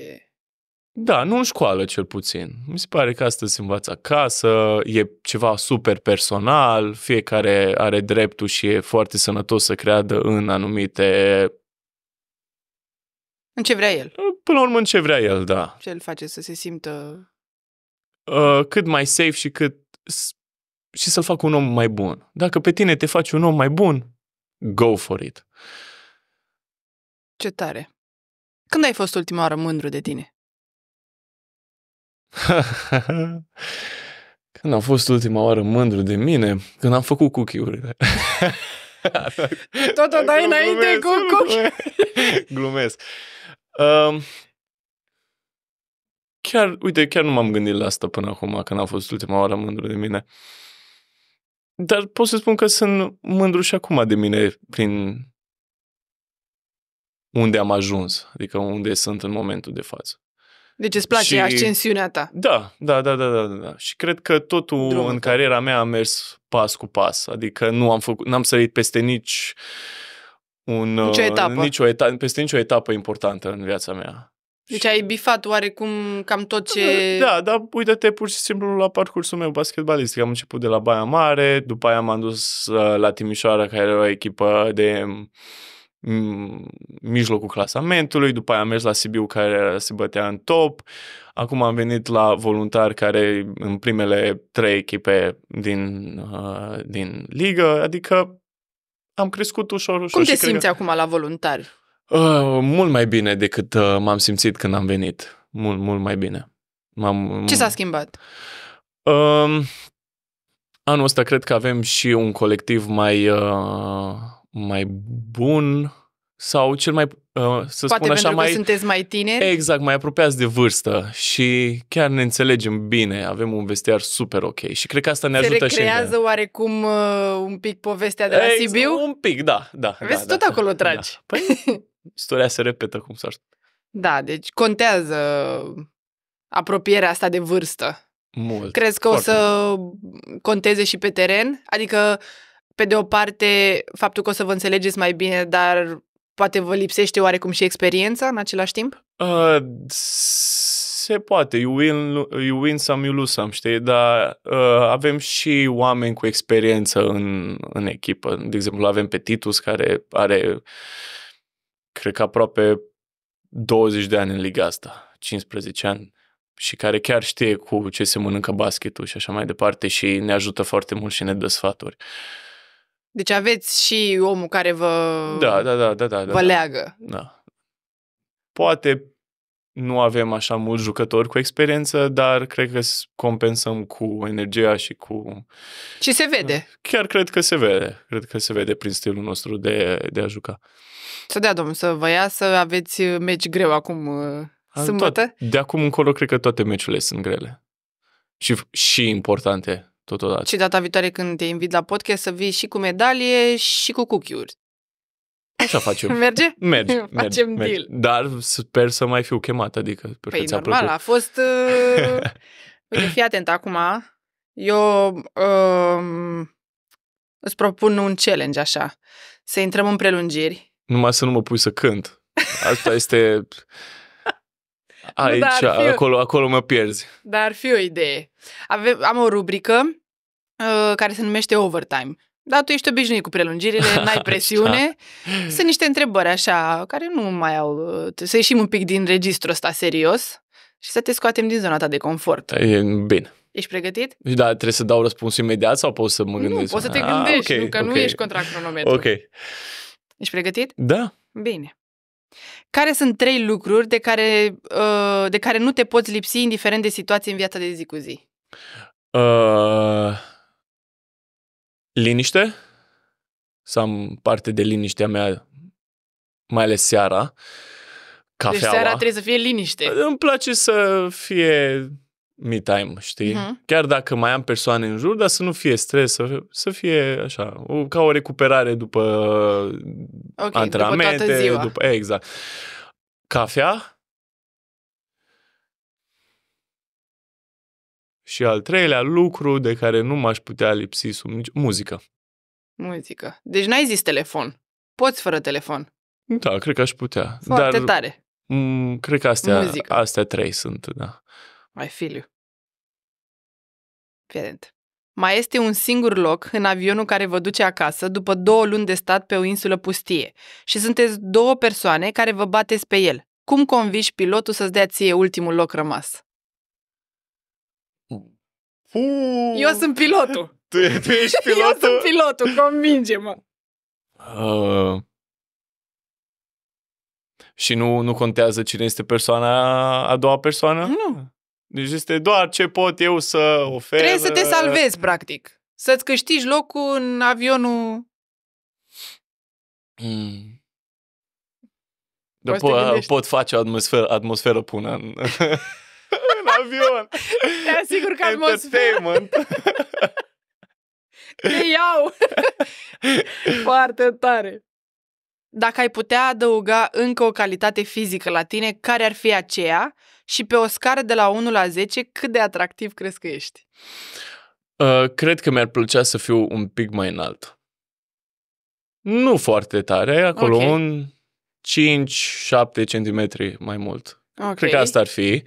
da, nu în școală cel puțin. Mi se pare că asta se învață acasă, e ceva super personal, fiecare are dreptul și e foarte sănătos să creadă în anumite... În ce vrea el. Până la urmă în ce vrea el, da. Ce îl face să se simtă... Uh, cât mai safe și cât... și să-l facă un om mai bun. Dacă pe tine te faci un om mai bun, go for it. Ce tare. Când ai fost ultima oară mândru de tine? Când am fost ultima oară mândru de mine, când am făcut cookie-urile. Tot o dai înainte cu cookie. Glumesc. Um, chiar, uite, chiar nu m-am gândit la asta până acum, când am fost ultima oară mândru de mine. Dar pot să spun că sunt mândru și acum de mine prin unde am ajuns, adică unde sunt în momentul de față. Deci îți place și... ascensiunea ta. Da, da, da, da, da, da. Și cred că totul Drumul în cariera mea a mers pas cu pas. Adică nu am făcut, n-am sărit peste nici un, nicio uh, etapă. Nicio eta- peste nicio etapă importantă în viața mea. Deci ai bifat oarecum cam tot ce... Da, dar uite-te pur și simplu la parcursul meu basketbalistic. Am început de la Baia Mare, după aia m-am dus uh, la Timișoara, care era o echipă de mijlocul clasamentului, după aia am mers la Sibiu care se bătea în top, acum am venit la voluntari care în primele trei echipe din, uh, din ligă, adică am crescut ușor, ușor. Cum te simți că... acum la voluntari? Uh, mult mai bine decât uh, m-am simțit când am venit. Mult, mult mai bine. M-am, Ce s-a schimbat? Uh, anul ăsta cred că avem și un colectiv mai... Uh, mai bun sau cel mai, uh, să Poate spun așa, mai... sunteți mai tineri? Exact, mai apropiați de vârstă și chiar ne înțelegem bine, avem un vestiar super ok și cred că asta ne Se ajută și Se recrează oarecum uh, un pic povestea de la exact, Sibiu? Un pic, da, da. Vezi, da, da tot da, acolo tragi. Da. Păi, istoria se repetă, cum s-ar Da, deci contează apropierea asta de vârstă. Mult. Crezi că Foarte o să mult. conteze și pe teren? Adică pe de o parte, faptul că o să vă înțelegeți mai bine, dar poate vă lipsește oarecum și experiența în același timp? Uh, se poate. You win, you win some, you lose some, știi? Dar uh, avem și oameni cu experiență în, în echipă. De exemplu, avem pe Titus, care are, cred că aproape 20 de ani în liga asta, 15 ani și care chiar știe cu ce se mănâncă basketul și așa mai departe și ne ajută foarte mult și ne dă sfaturi. Uh, deci aveți și omul care vă, da, da, da, da, da, da. vă da. leagă. Da. Poate nu avem așa mulți jucători cu experiență, dar cred că compensăm cu energia și cu... Și se vede. Chiar cred că se vede. Cred că se vede prin stilul nostru de, de a juca. Să dea, domnul, să vă ia să aveți meci greu acum uh, sâmbătă? de acum încolo cred că toate meciurile sunt grele. Și, și importante totodată. Și data viitoare când te invit la podcast să vii și cu medalie și cu cuchiuri. Așa facem. Merge? Merge. merge facem merge. deal. Dar sper să mai fiu chemat, adică... Păi normal, plăcut. a fost... Uh... Uite, fii atent acum. Eu uh... îți propun un challenge așa. Să intrăm în prelungiri. Numai să nu mă pui să cânt. Asta este... Aici, fi... acolo, acolo mă pierzi. Dar fi o idee. Avem, am o rubrică uh, care se numește Overtime. Dar tu ești obișnuit cu prelungirile, n-ai presiune. Da. Sunt niște întrebări așa, care nu mai au... Uh, să ieșim un pic din registrul ăsta serios și să te scoatem din zona ta de confort. E, bine. Ești pregătit? Da, trebuie să dau răspuns imediat sau poți să mă gândesc? Nu, poți să te ah, gândești, ah, okay, nu, că okay. nu ești contra cronometru. Ok. Ești pregătit? Da. Bine. Care sunt trei lucruri de care, uh, de care nu te poți lipsi indiferent de situație în viața de zi cu zi? Uh, liniște. Să am parte de liniștea mea, mai ales seara. Deci Cafeaua. Deci seara trebuie să fie liniște. Îmi place să fie me time, știi? Uh-huh. Chiar dacă mai am persoane în jur, dar să nu fie stres, să, să fie așa, o, ca o recuperare după okay, antrenamente. După, toată ziua. după Exact. Cafea. Și al treilea lucru de care nu m-aș putea lipsi sub nici... muzică. Muzică. Deci n-ai zis telefon. Poți fără telefon. Da, cred că aș putea. Foarte Dar, tare. M- cred că astea, astea trei sunt, da. I feel you evident. Mai este un singur loc în avionul care vă duce acasă după două luni de stat pe o insulă pustie și sunteți două persoane care vă bateți pe el. Cum conviști pilotul să-ți dea ție ultimul loc rămas? Fuuu. Eu sunt pilotul. Tu, tu ești pilotul? Eu sunt pilotul, convinge-mă. Uh, și nu, nu contează cine este persoana a doua persoană? Nu. Deci este doar ce pot eu să ofer. Trebuie să te uh, salvezi, practic. Să-ți câștigi locul în avionul... Mm. Dar po- pot face o atmosferă, atmosferă până în, în avion. Te asigur că atmosferă... Te iau! Foarte tare! Dacă ai putea adăuga încă o calitate fizică la tine, care ar fi aceea și pe o scară de la 1 la 10, cât de atractiv crezi că ești? Uh, cred că mi-ar plăcea să fiu un pic mai înalt. Nu foarte tare, acolo okay. un 5-7 cm mai mult. Okay. Cred că asta ar fi. 7-8?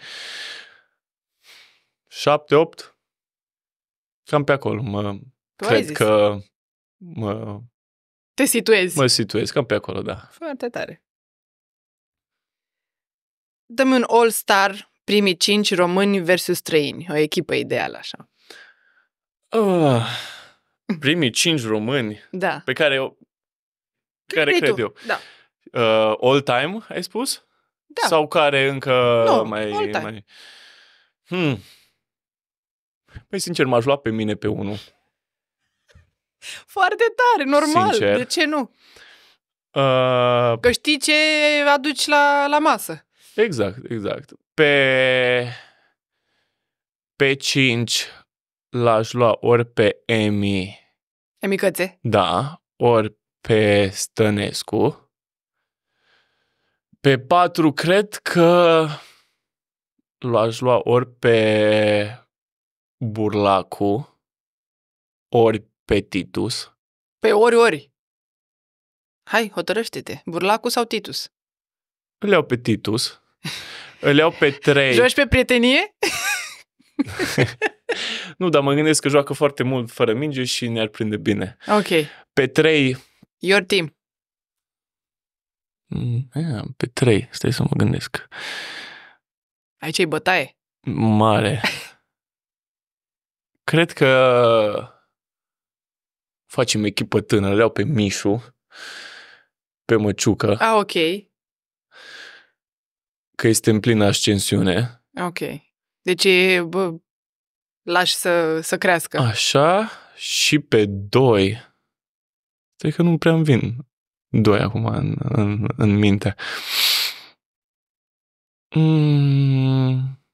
Cam pe acolo. Mă, tu cred că mă... Te situezi. Mă situez, cam pe acolo, da. Foarte tare dăm un all-star primii cinci români versus străini, o echipă ideală așa. Uh, primii cinci români da. pe care eu care Crei cred tu. eu. Da. Uh, all time, ai spus? Da. Sau care încă nu, mai... All time. mai... Hmm. Păi, sincer, m-aș lua pe mine pe unul. Foarte tare, normal. Sincer. De ce nu? Uh... Că știi ce aduci la, la masă. Exact, exact. Pe, pe 5 l-aș lua ori pe Emi. Emi, Emicățe. Da, ori pe Stănescu. Pe 4 cred că l-aș lua ori pe Burlacu, ori pe Titus. Pe ori, ori. Hai, hotărăște-te. Burlacu sau Titus? Îl iau pe Titus. Îl iau pe trei. Joci pe prietenie? nu, dar mă gândesc că joacă foarte mult fără minge și ne-ar prinde bine. Ok. Pe trei... Your team. Mm, pe trei, stai să mă gândesc. Aici e bătaie. Mare. Cred că facem echipă tânără, le pe Mișu, pe Măciucă. Ah, ok că este în plină ascensiune. Ok. Deci bă, lași să, să crească. Așa și pe doi. Stai că nu prea îmi vin doi acum în, în, în minte. Mm.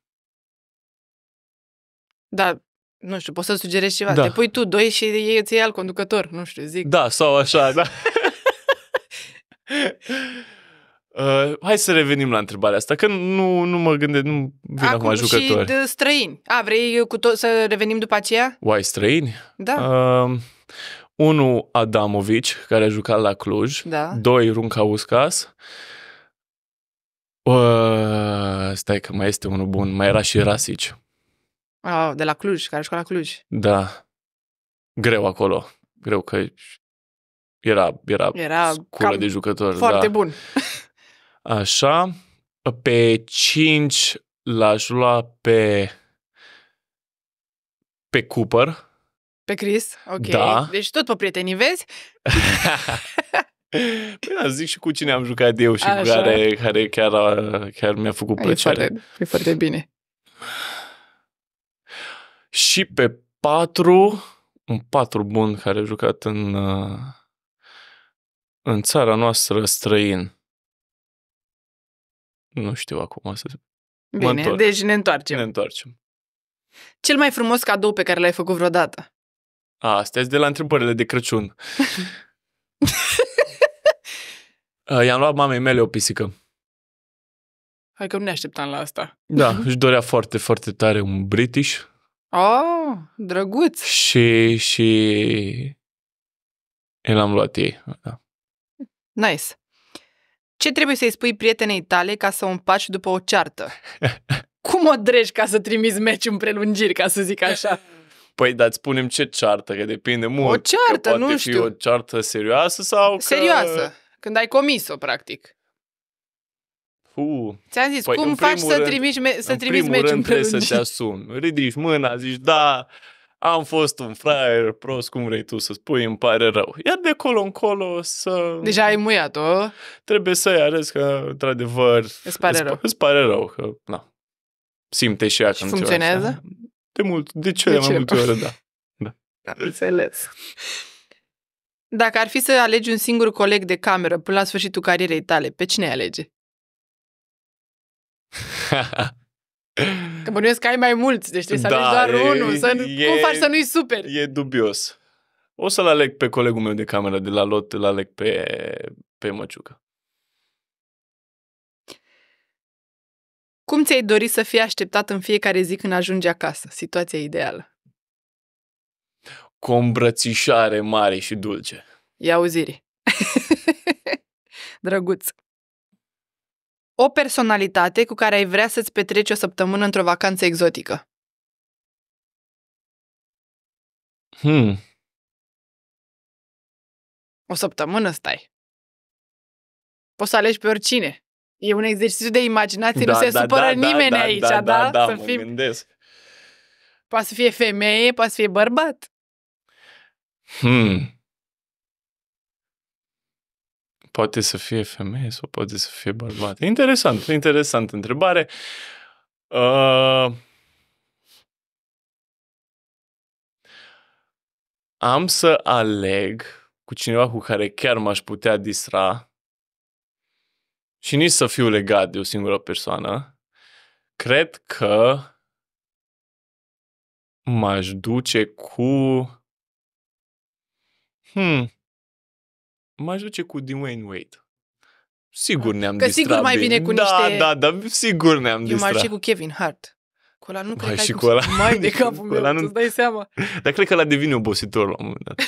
Da, nu știu, poți să sugerezi ceva. Da. Te pui tu doi și ei îți iei al conducător, nu știu, zic. Da, sau așa, da. Uh, hai să revenim la întrebarea asta, că nu, nu mă gândesc, nu vin acum, acum jucători. și de străini. A, vrei cu to- să revenim după aceea? Uai, străini? Da. Uh, unu, Adamovici, care a jucat la Cluj. Da. Doi Runca Uscas. Uh, stai că mai este unul bun. Mai era și Rasici. Ah, de la Cluj, care a la Cluj. Da. Greu acolo. Greu că era, era, era sculă de jucători. Foarte da. bun. Așa, pe 5 l-aș lua pe, pe Cooper. Pe Chris, ok. Da. Deci tot pe prietenii, vezi? Păi da, zic și cu cine am jucat eu și cu care, care chiar, chiar mi-a făcut e plăcere. Foarte, e foarte bine. Și pe patru, un patru bun care a jucat în, uh, în țara noastră străin. Nu știu acum să... Bine, deci ne întoarcem. Ne întoarcem. Cel mai frumos cadou pe care l-ai făcut vreodată? asta de la întrebările de Crăciun. I-am luat mamei mele o pisică. Hai că nu ne așteptam la asta. Da, își dorea foarte, foarte tare un British. Oh, drăguț! Și, și... El am luat ei, da. Nice. Ce trebuie să-i spui prietenei tale ca să o împaci după o ceartă? Cum o dregi ca să trimiți meci în prelungiri, ca să zic așa? Păi, dar spunem ce ceartă, că depinde mult. O ceartă, poate nu fi știu. o ceartă serioasă sau Serioasă, când ai comis-o, practic. Uh, Ți-am zis, păi, cum faci să rând, trimiți, me- să trimiți meci în primul rând trebuie să te asumi. Ridici mâna, zici, da, am fost un fraier prost, cum vrei tu să spui, îmi pare rău. Iar de acolo încolo să... Deja ai muiat-o. Trebuie să-i arăți că, într-adevăr, îți pare, îți, rău. îți pare rău. Că, na, simte și ea. Și funcționează? Așa. Da. De mult, de cele de mai ce? multe ori, da. da. Am înțeles. Dacă ar fi să alegi un singur coleg de cameră până la sfârșitul carierei tale, pe cine alege? Că bănuiesc că ai mai mulți, deci trebuie să da, alegi doar e, unul. Să, e, cum faci să nu-i super? E dubios. O să-l aleg pe colegul meu de cameră de la lot, îl aleg pe, pe Măciucă. Cum ți-ai dori să fii așteptat în fiecare zi când ajungi acasă? Situația ideală. Cu o îmbrățișare mare și dulce. Ia auziri. Drăguț. O personalitate cu care ai vrea să-ți petreci o săptămână într-o vacanță exotică. Hmm. O săptămână stai. Poți să alegi pe oricine. E un exercițiu de imaginație, da, nu se da, supără da, da, nimeni da, aici, da? Da, da, da să mă fim... gândesc. Poate să fie femeie, poate să fie bărbat. Hmm. Poate să fie femeie sau poate să fie bărbat. Interesant, interesant întrebare. Uh, am să aleg cu cineva cu care chiar m-aș putea distra și nici să fiu legat de o singură persoană, cred că m-aș duce cu... Hmm m-aș duce cu Dwayne Wade. Sigur ah, ne-am Că distrat sigur mai bine cu da, niște... Da, da, da, sigur ne-am distrat. Eu m-aș și cu Kevin Hart. Cu ăla nu Mai cred că ai cu mai de capul meu, nu... îți dai seama. Dar cred că la devine obositor la un moment dat.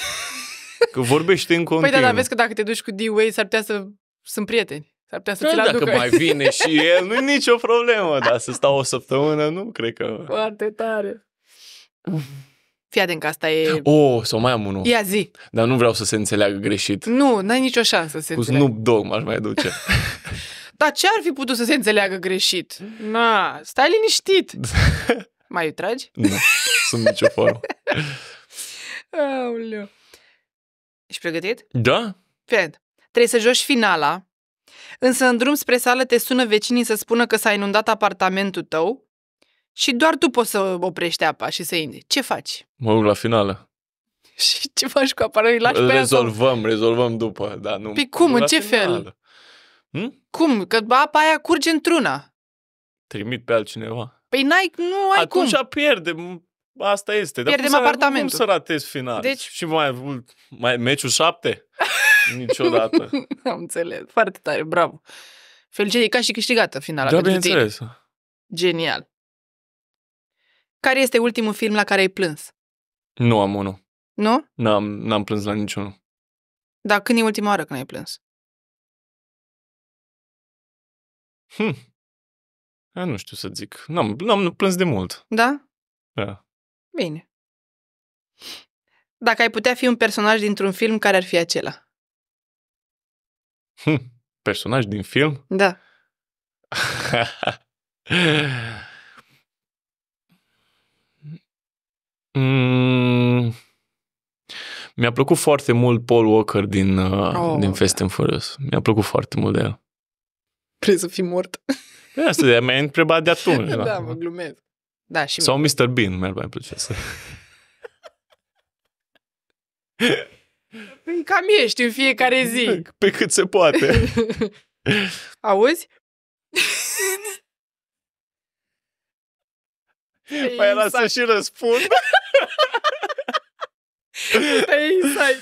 Că vorbește în continuu. Păi da, dar vezi că dacă te duci cu D-Way s-ar putea să sunt prieteni. S-ar putea să da, ți-l aducă. Dacă mai vine și el, nu i nicio problemă, dar să stau o săptămână, nu cred că... Foarte tare. Fii atent că asta e... Oh, sau mai am unul. Ia zi. Dar nu vreau să se înțeleagă greșit. Nu, n-ai nicio șansă să se Cu înțeleagă. Snoop Dogg m-aș mai duce. Dar ce ar fi putut să se înțeleagă greșit? Na, stai liniștit. mai tragi? Nu, sunt nicio formă. Aoleu. Ești pregătit? Da. Fiat, Trebuie să joci finala, însă în drum spre sală te sună vecinii să spună că s-a inundat apartamentul tău și doar tu poți să oprești apa și să intri. Ce faci? Mă duc la finală. Și ce faci cu apa? Îi lași rezolvăm, pe Rezolvăm, rezolvăm după, da, nu. Păi cum, în ce finală. fel? Hm? Cum? Că apa aia curge într-una. Trimit pe altcineva. Păi n-ai, nu ai Atunci cum. Atunci pierdem, asta este. Dar pierdem cum apartamentul. Să, cum să ratezi final? Deci... Și mai, mai meciul șapte? Niciodată. Am înțeles, foarte tare, bravo. Felicitări, ca și câștigată finala da, bineînțeles. Genial. Care este ultimul film la care ai plâns? Nu am unul. Nu? N-am, n-am plâns la niciunul. Dar când e ultima oară când ai plâns? Hm. Eu nu știu să zic. N-am, n-am plâns de mult. Da? Da. Bine. Dacă ai putea fi un personaj dintr-un film, care ar fi acela? Hm. Personaj din film? Da. Mm. mi-a plăcut foarte mult Paul Walker din, uh, oh, din Fast and Furious. Mi-a plăcut foarte mult de el. Trebuie să fii mort. Păi asta de mi-ai întrebat de atunci. da, da, mă glumesc. Da, și Sau Mr. Bean mi-ar mai plăcea să... Păi cam ești în fiecare zi. Pe cât se poate. Auzi? Păi era păi, să și răspund. Pe păi, insight.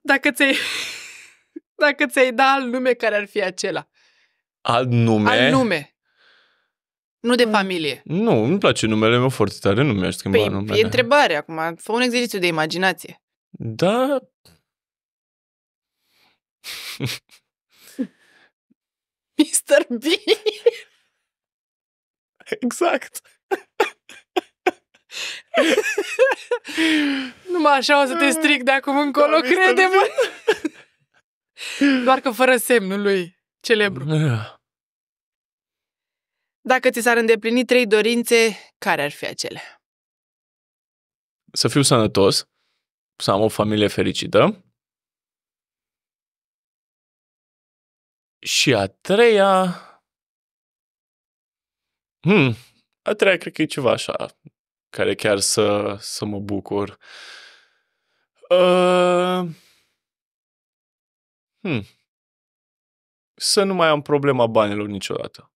Dacă ți-ai... Dacă ți-ai da alt nume, care ar fi acela? Alt nume? Alt nume. Nu de familie. Nu, îmi mi place numele meu foarte tare, nu mi-aș schimba păi, numele. e întrebare acum. Fă un exercițiu de imaginație. Da. Mr. Bean. Exact. Numai așa o să te stric de acum încolo, da, crede-mă. Doar că fără semnul lui celebru. Da. Dacă ți s-ar îndeplini trei dorințe, care ar fi acele? Să fiu sănătos, să am o familie fericită. Și a treia, hmm, a treia cred că e ceva așa, care chiar să, să mă bucur. Uh, hmm, să nu mai am problema banilor niciodată.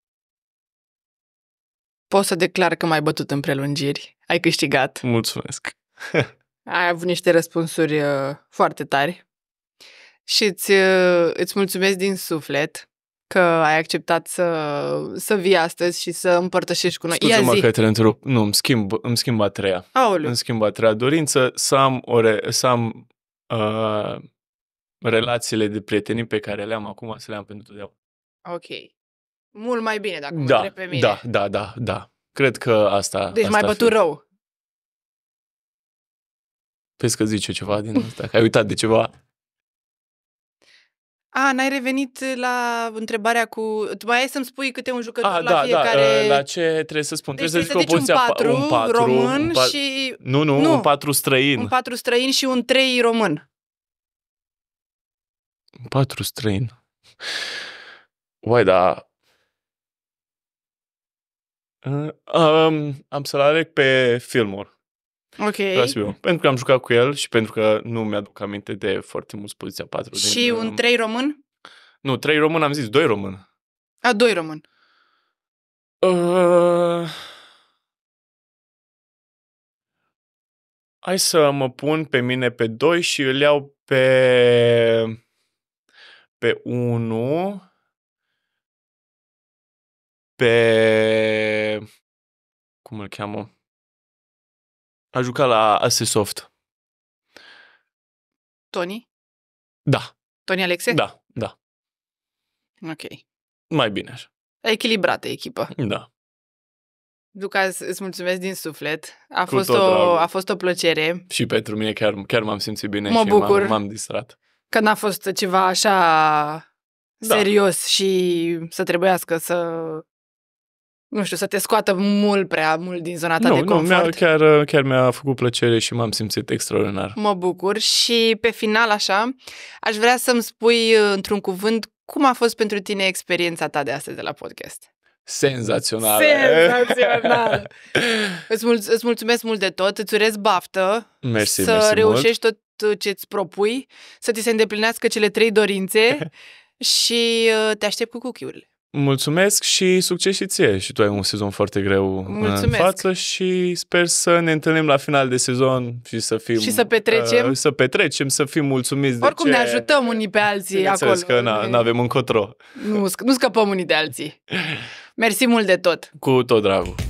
Poți să declar că m-ai bătut în prelungiri. Ai câștigat. Mulțumesc. ai avut niște răspunsuri uh, foarte tari și îți, uh, îți mulțumesc din suflet că ai acceptat să, să vii astăzi și să împărtășești cu noi. Scuze-mă că te întrerup. Nu, îmi schimb, îmi schimb a treia. Aoleu. Îmi schimb a treia dorință să am, o re, să am uh, relațiile de prietenii pe care le am acum să le am pentru totdeauna. Ok. Mult mai bine dacă da, mă pe mine. Da, da, da, da. Cred că asta... Deci asta mai bătut fi. rău. Vezi că zice ceva din asta, că ai uitat de ceva. A, n-ai revenit la întrebarea cu... Tu mai ai să-mi spui câte un jucător A, la da, da fiecare... Da, la ce trebuie să spun? Deci trebuie să zic o Un 4, un 4 român un 4... și... Nu, nu, nu, un 4 străin. Un 4 străin și un 3 român. Un 4 străin. Uai, da... Um, am să-l aleg pe Fillmore. Ok. Rasiu, pentru că am jucat cu el și pentru că nu mi-aduc aminte de foarte mult poziția 4. Și din, un 3 român? Nu, 3 român am zis, 2 român. A, 2 român. Uh... Hai să mă pun pe mine pe 2 și îl iau pe pe 1 pe cum îl cheamă? a jucat la AS Soft. Tony? Da. Tony Alexe? Da, da. Ok. Mai bine așa. Echilibrată echipă. Da. Duca, îți mulțumesc din suflet. A, Cu fost o, a fost o plăcere. Și pentru mine chiar, chiar m-am simțit bine mă și bucur. M-am, m-am distrat. Că n-a fost ceva așa da. serios și să trebuiască să nu știu, să te scoată mult prea mult din zona ta nu, de confort. Nu, mi-a, chiar, chiar mi-a făcut plăcere și m-am simțit extraordinar. Mă bucur și pe final așa, aș vrea să-mi spui uh, într-un cuvânt cum a fost pentru tine experiența ta de astăzi de la podcast. Senzațional! Senzațional! îți, mul- îți mulțumesc mult de tot, îți urez baftă mersi, să mersi reușești mult. tot uh, ce-ți propui, să ți se îndeplinească cele trei dorințe și uh, te aștept cu cuchiurile. Mulțumesc și succes și ție. Și tu ai un sezon foarte greu uh, Mulțumesc. în față și sper să ne întâlnim la final de sezon și să fim... Și să petrecem. Uh, să petrecem, să fim mulțumiți Oricum de ce... ne ajutăm unii pe alții acolo. că nu avem încotro. Nu, nu scăpăm unii de alții. Mersi mult de tot. Cu tot dragul.